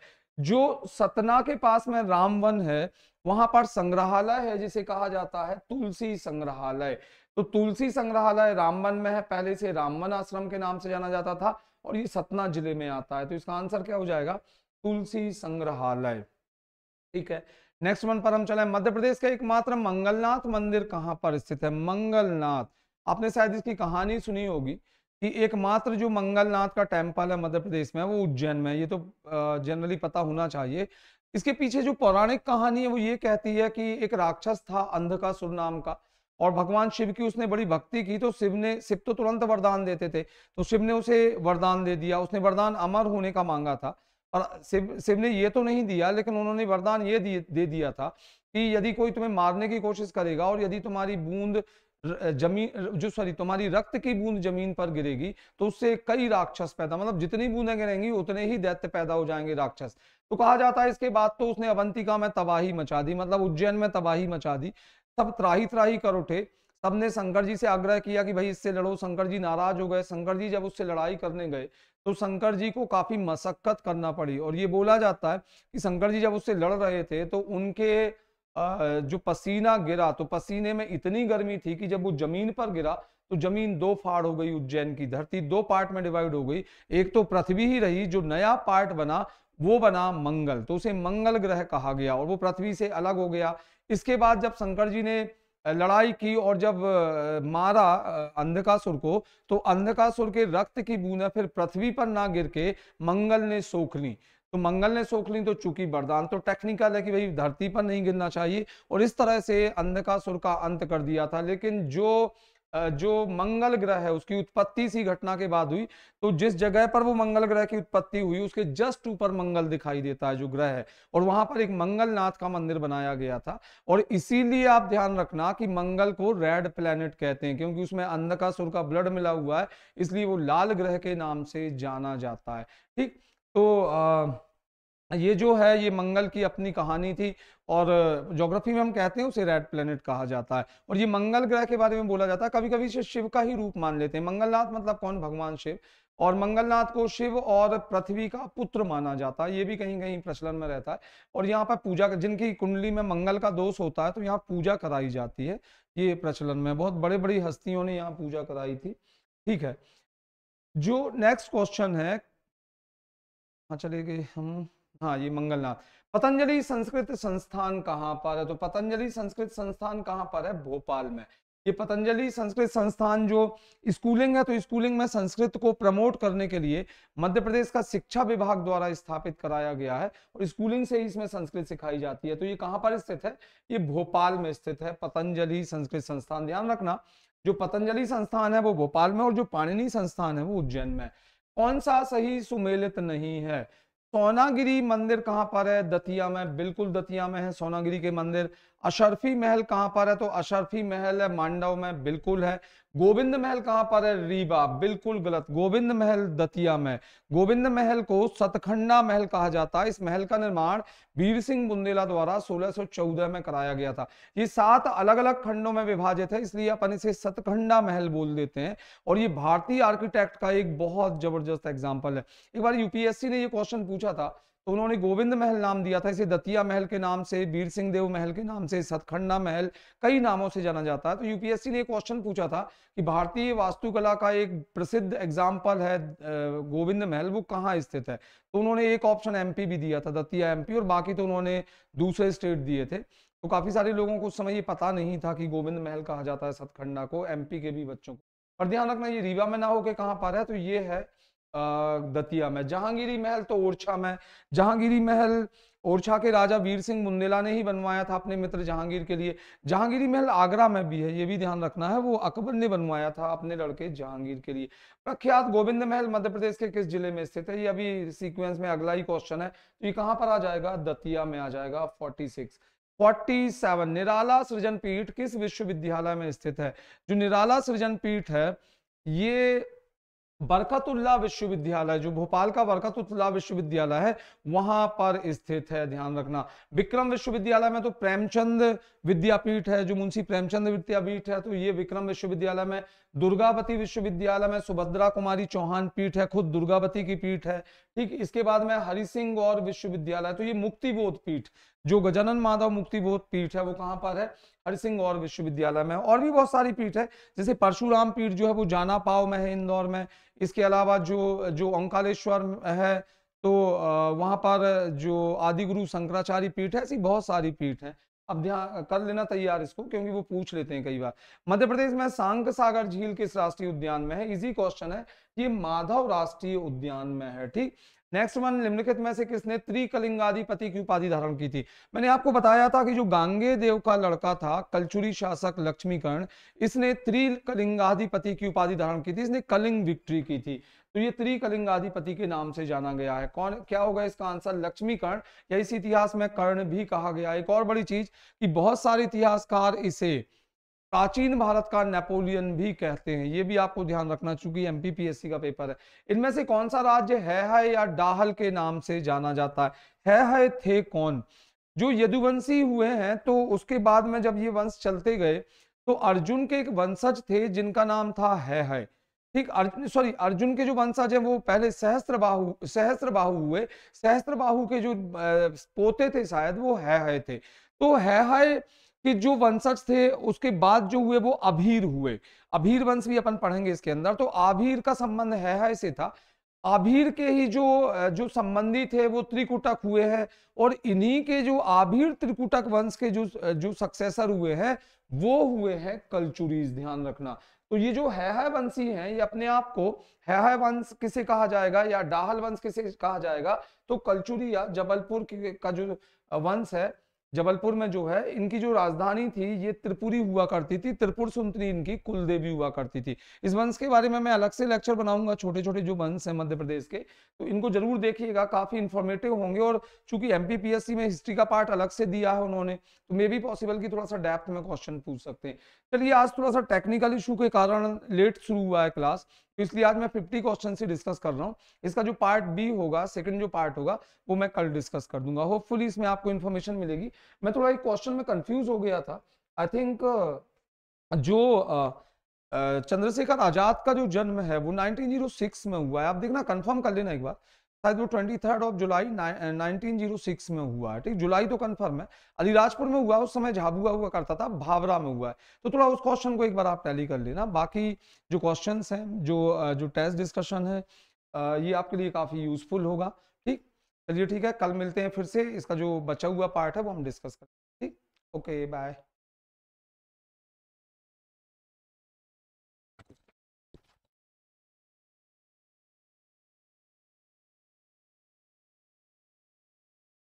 जो सतना के पास में रामवन है वहां पर संग्रहालय है जिसे कहा जाता है तुलसी संग्रहालय तो तुलसी संग्रहालय रामवन में है पहले से रामवन आश्रम के नाम से जाना जाता था और ये सतना जिले में आता है तो इसका आंसर क्या हो जाएगा तुलसी संग्रहालय ठीक है नेक्स्ट वन पर हम चले मध्य प्रदेश का एकमात्र मंगलनाथ मंदिर कहाँ पर स्थित है मंगलनाथ आपने शायद इसकी कहानी सुनी होगी कि एकमात्र जो मंगलनाथ का टेम्पल है मध्य प्रदेश में वो उज्जैन में ये तो जनरली पता होना चाहिए इसके पीछे जो पौराणिक कहानी है वो ये कहती है कि एक राक्षस था अंध सुर नाम का और भगवान शिव की उसने बड़ी भक्ति की तो शिव ने शिव तो तुरंत वरदान देते थे तो शिव ने उसे वरदान दे दिया उसने वरदान अमर होने का मांगा था और शिव शिव ने ये तो नहीं दिया लेकिन उन्होंने वरदान ये दे दिया था कि यदि कोई तुम्हें मारने की कोशिश करेगा और यदि तुम्हारी बूंद जमीन जो सॉरी तुम्हारी रक्त की बूंद जमीन पर गिरेगी तो उससे कई राक्षस पैदा मतलब जितनी बूंदें गिरेंगी उतने ही दैत्य पैदा हो जाएंगे राक्षस तो कहा जाता है इसके बाद तो उसने अवंतिका में तबाही मचा दी मतलब उज्जैन में तबाही मचा दी सब त्राही त्राही कर उठे सबने शंकर जी से आग्रह किया कि भाई इससे लड़ो शंकर जी नाराज हो गए शंकर जी जब उससे लड़ाई करने गए तो शंकर जी को काफी मशक्कत करना पड़ी और ये बोला जाता है कि शंकर जी जब उससे लड़ रहे थे तो उनके जो पसीना गिरा तो पसीने में इतनी गर्मी थी कि जब वो जमीन पर गिरा तो जमीन दो फाड़ हो गई उज्जैन की धरती दो पार्ट में डिवाइड हो गई एक तो पृथ्वी ही रही जो नया पार्ट बना वो बना मंगल तो उसे मंगल ग्रह कहा गया और वो पृथ्वी से अलग हो गया इसके बाद जब शंकर जी ने लड़ाई की और जब मारा अंधकासुर को तो अंधकासुर के रक्त की बूंदा फिर पृथ्वी पर ना गिर के मंगल ने सोख ली तो मंगल ने सोख ली तो चूंकि वरदान तो टेक्निकल है कि भाई धरती पर नहीं गिरना चाहिए और इस तरह से अंधकासुर का अंत कर दिया था लेकिन जो जो मंगल ग्रह है उसकी उत्पत्ति सी घटना के बाद हुई तो जिस जगह पर वो मंगल ग्रह की उत्पत्ति हुई उसके जस्ट ऊपर मंगल दिखाई देता है जो ग्रह है और वहां पर एक मंगलनाथ का मंदिर बनाया गया था और इसीलिए आप ध्यान रखना कि मंगल को रेड प्लेनेट कहते हैं क्योंकि उसमें अंधकासुर का ब्लड मिला हुआ है इसलिए वो लाल ग्रह के नाम से जाना जाता है ठीक तो आ, ये जो है ये मंगल की अपनी कहानी थी और ज्योग्राफी में हम कहते हैं उसे रेड प्लेनेट कहा जाता है और ये मंगल ग्रह के बारे में बोला जाता है कभी कभी इसे शिव का ही रूप मान लेते हैं मंगलनाथ मतलब कौन भगवान शिव और मंगलनाथ को शिव और पृथ्वी का पुत्र माना जाता है ये भी कहीं कहीं प्रचलन में रहता है और यहाँ पर पूजा जिनकी कुंडली में मंगल का दोष होता है तो यहाँ पूजा कराई जाती है ये प्रचलन में बहुत बड़े बड़ी हस्तियों ने यहाँ पूजा कराई थी ठीक है जो नेक्स्ट क्वेश्चन है हाँ चले गए हम हाँ ये मंगलनाथ पतंजलि संस्कृत संस्थान कहाँ पर है तो पतंजलि संस्कृत संस्थान कहाँ पर है भोपाल में ये पतंजलि संस्कृत संस्थान जो स्कूलिंग है तो स्कूलिंग में संस्कृत को प्रमोट करने के लिए मध्य प्रदेश का शिक्षा विभाग द्वारा स्थापित कराया गया है और स्कूलिंग से ही इसमें संस्कृत सिखाई जाती है तो ये कहाँ पर स्थित है ये भोपाल में स्थित है पतंजलि संस्कृत संस्थान ध्यान रखना जो पतंजलि संस्थान है वो भोपाल में और जो पाणिनी संस्थान है वो उज्जैन में कौन सा सही सुमेलित नहीं है सोनागिरी मंदिर कहाँ पर है दतिया में बिल्कुल दतिया में है सोनागिरी के मंदिर अशरफी महल कहां पर है तो अशरफी महल है मांडव में बिल्कुल है गोविंद महल कहां पर है रीवा बिल्कुल गलत गोविंद महल दतिया में गोविंद महल को सतखंडा महल कहा जाता है इस महल का निर्माण वीर सिंह बुंदेला द्वारा 1614 में कराया गया था ये सात अलग अलग खंडों में विभाजित है इसलिए अपन इसे सतखंडा महल बोल देते हैं और ये भारतीय आर्किटेक्ट का एक बहुत जबरदस्त एग्जाम्पल है एक बार यूपीएससी ने यह क्वेश्चन पूछा था तो उन्होंने गोविंद महल नाम दिया था इसे दतिया महल के नाम से वीर सिंह देव महल के नाम से सतखंडा महल कई नामों से जाना जाता है तो यूपीएससी ने एक क्वेश्चन पूछा था कि भारतीय वास्तुकला का एक प्रसिद्ध एग्जाम्पल है गोविंद महल वो कहाँ स्थित है तो उन्होंने एक ऑप्शन एमपी भी दिया था दतिया एमपी और बाकी तो उन्होंने दूसरे स्टेट दिए थे तो काफी सारे लोगों को उस समय ये पता नहीं था कि गोविंद महल कहा जाता है सतखंडा को एमपी के भी बच्चों को पर ध्यान रखना ये रीवा में ना होके कहाँ पर है तो ये है दतिया में जहांगीरी महल तो ओरछा में जहांगीरी महल ओरछा के राजा वीर सिंह मुंदेला ने ही बनवाया था अपने मित्र जहांगीर के लिए जहांगीरी महल आगरा में भी है ये भी ध्यान रखना है वो अकबर ने बनवाया था अपने लड़के जहांगीर के लिए प्रख्यात गोविंद महल मध्य प्रदेश के किस जिले में स्थित है ये अभी सीक्वेंस में अगला ही क्वेश्चन है तो ये कहाँ पर आ जाएगा दतिया में आ जाएगा फोर्टी सिक्स सेवन निराला सृजन पीठ किस विश्वविद्यालय में स्थित है जो निराला सृजन पीठ है ये बरकतुल्ला विश्वविद्यालय जो भोपाल का बरकतुल्ला विश्वविद्यालय है वहां पर स्थित है ध्यान रखना विक्रम विश्वविद्यालय में तो प्रेमचंद विद्यापीठ है जो मुंशी प्रेमचंद विद्यापीठ है तो ये विक्रम विश्वविद्यालय में दुर्गावती विश्वविद्यालय में सुभद्रा कुमारी चौहान पीठ है खुद दुर्गावती की पीठ है ठीक इसके बाद में हरि सिंह और विश्वविद्यालय तो ये मुक्तिबोध पीठ जो गजानन माधव मुक्तिबोध पीठ है वो कहाँ पर है हरि सिंह और विश्वविद्यालय में और भी बहुत सारी पीठ है जैसे परशुराम पीठ जो है वो जाना पाव में है इंदौर में इसके अलावा जो जो ओंकालेश्वर है तो वहां पर जो आदि गुरु शंकराचार्य पीठ है ऐसी बहुत सारी पीठ है अब ध्यान कर लेना तैयार इसको क्योंकि वो पूछ लेते हैं कई बार मध्य प्रदेश में सांक सागर झील किस राष्ट्रीय उद्यान में है इजी क्वेश्चन है ये माधव राष्ट्रीय उद्यान में है ठीक नेक्स्ट वन निम्नलिखित में से किसने त्रिकलिंगाधिपति की उपाधि धारण की थी मैंने आपको बताया था कि जो गांगे देव का लड़का था कलचुरी शासक लक्ष्मीकर्ण इसने त्रिकलिंगाधिपति की उपाधि धारण की थी इसने कलिंग विक्ट्री की थी तो ये त्रिकलिंगाधिपति के नाम से जाना गया है कौन क्या होगा इसका आंसर लक्ष्मी कर्ण या इस इतिहास में कर्ण भी कहा गया है एक और बड़ी चीज कि बहुत सारे इतिहासकार इसे प्राचीन भारत का नेपोलियन भी कहते हैं ये भी आपको ध्यान रखना चूंकि एमपीपीएससी का पेपर है इनमें से कौन सा राज्य है, है या डाहल के नाम से जाना जाता है है, है थे कौन जो यदुवंशी हुए हैं तो उसके बाद में जब ये वंश चलते गए तो अर्जुन के एक वंशज थे जिनका नाम था है, है। ठीक अर्जुन सॉरी अर्जुन के जो वंशज है वो पहले सहस्त्र बाहु सहस्त्र बाहु हुए सहस्त्र बाहु के जो पोते थे शायद वो है हाय थे तो है हाय कि जो वंशज थे उसके बाद जो हुए वो अभीर हुए अभीर वंश भी अपन पढ़ेंगे इसके अंदर तो आभीर का संबंध है हाय से था आभीर के ही जो जो संबंधी थे वो त्रिकुटक हुए हैं और इन्हीं के जो आभीर त्रिकुटक वंश के जो जो सक्सेसर हुए हैं वो हुए हैं कलचुरीज ध्यान रखना तो ये जो है, है वंशी हैं ये अपने आप को है, है वंश किसे कहा जाएगा या डाहल वंश किसे कहा जाएगा तो कलचुरी या जबलपुर का जो वंश है जबलपुर में जो है इनकी जो राजधानी थी ये त्रिपुरी हुआ करती थी त्रिपुर सुंदरी इनकी कुलदेवी हुआ करती थी इस वंश के बारे में मैं अलग से लेक्चर बनाऊंगा छोटे छोटे जो वंश है मध्य प्रदेश के तो इनको जरूर देखिएगा काफी इन्फॉर्मेटिव होंगे और चूंकि एमपीपीएससी में हिस्ट्री का पार्ट अलग से दिया है उन्होंने तो मे बी पॉसिबल की थोड़ा सा डेप्थ में क्वेश्चन पूछ सकते हैं चलिए आज थोड़ा सा टेक्निकल इशू के कारण लेट शुरू हुआ है क्लास तो इसलिए आज मैं 50 क्वेश्चन से डिस्कस कर रहा हूँ इसका जो पार्ट बी होगा सेकंड जो पार्ट होगा वो मैं कल डिस्कस कर दूंगा होपफुली इसमें आपको इन्फॉर्मेशन मिलेगी मैं थोड़ा एक क्वेश्चन में कंफ्यूज हो गया था आई थिंक जो चंद्रशेखर आजाद का जो जन्म है वो 1906 में हुआ है आप देखना कंफर्म कर लेना एक बार शायद वो twenty third of July nineteen zero six में हुआ है ठीक जुलाई तो कन्फर्म है अलीराजपुर में हुआ उस समय झाबुआ हुआ करता था भावरा में हुआ है तो थोड़ा उस क्वेश्चन को एक बार आप टैली कर लेना बाकी जो क्वेश्चन हैं जो जो टेस्ट डिस्कशन है ये आपके लिए काफ़ी यूजफुल होगा ठीक चलिए ठीक है कल मिलते हैं फिर से इसका जो बचा हुआ पार्ट है वो हम डिस्कस हैं ठीक ओके बाय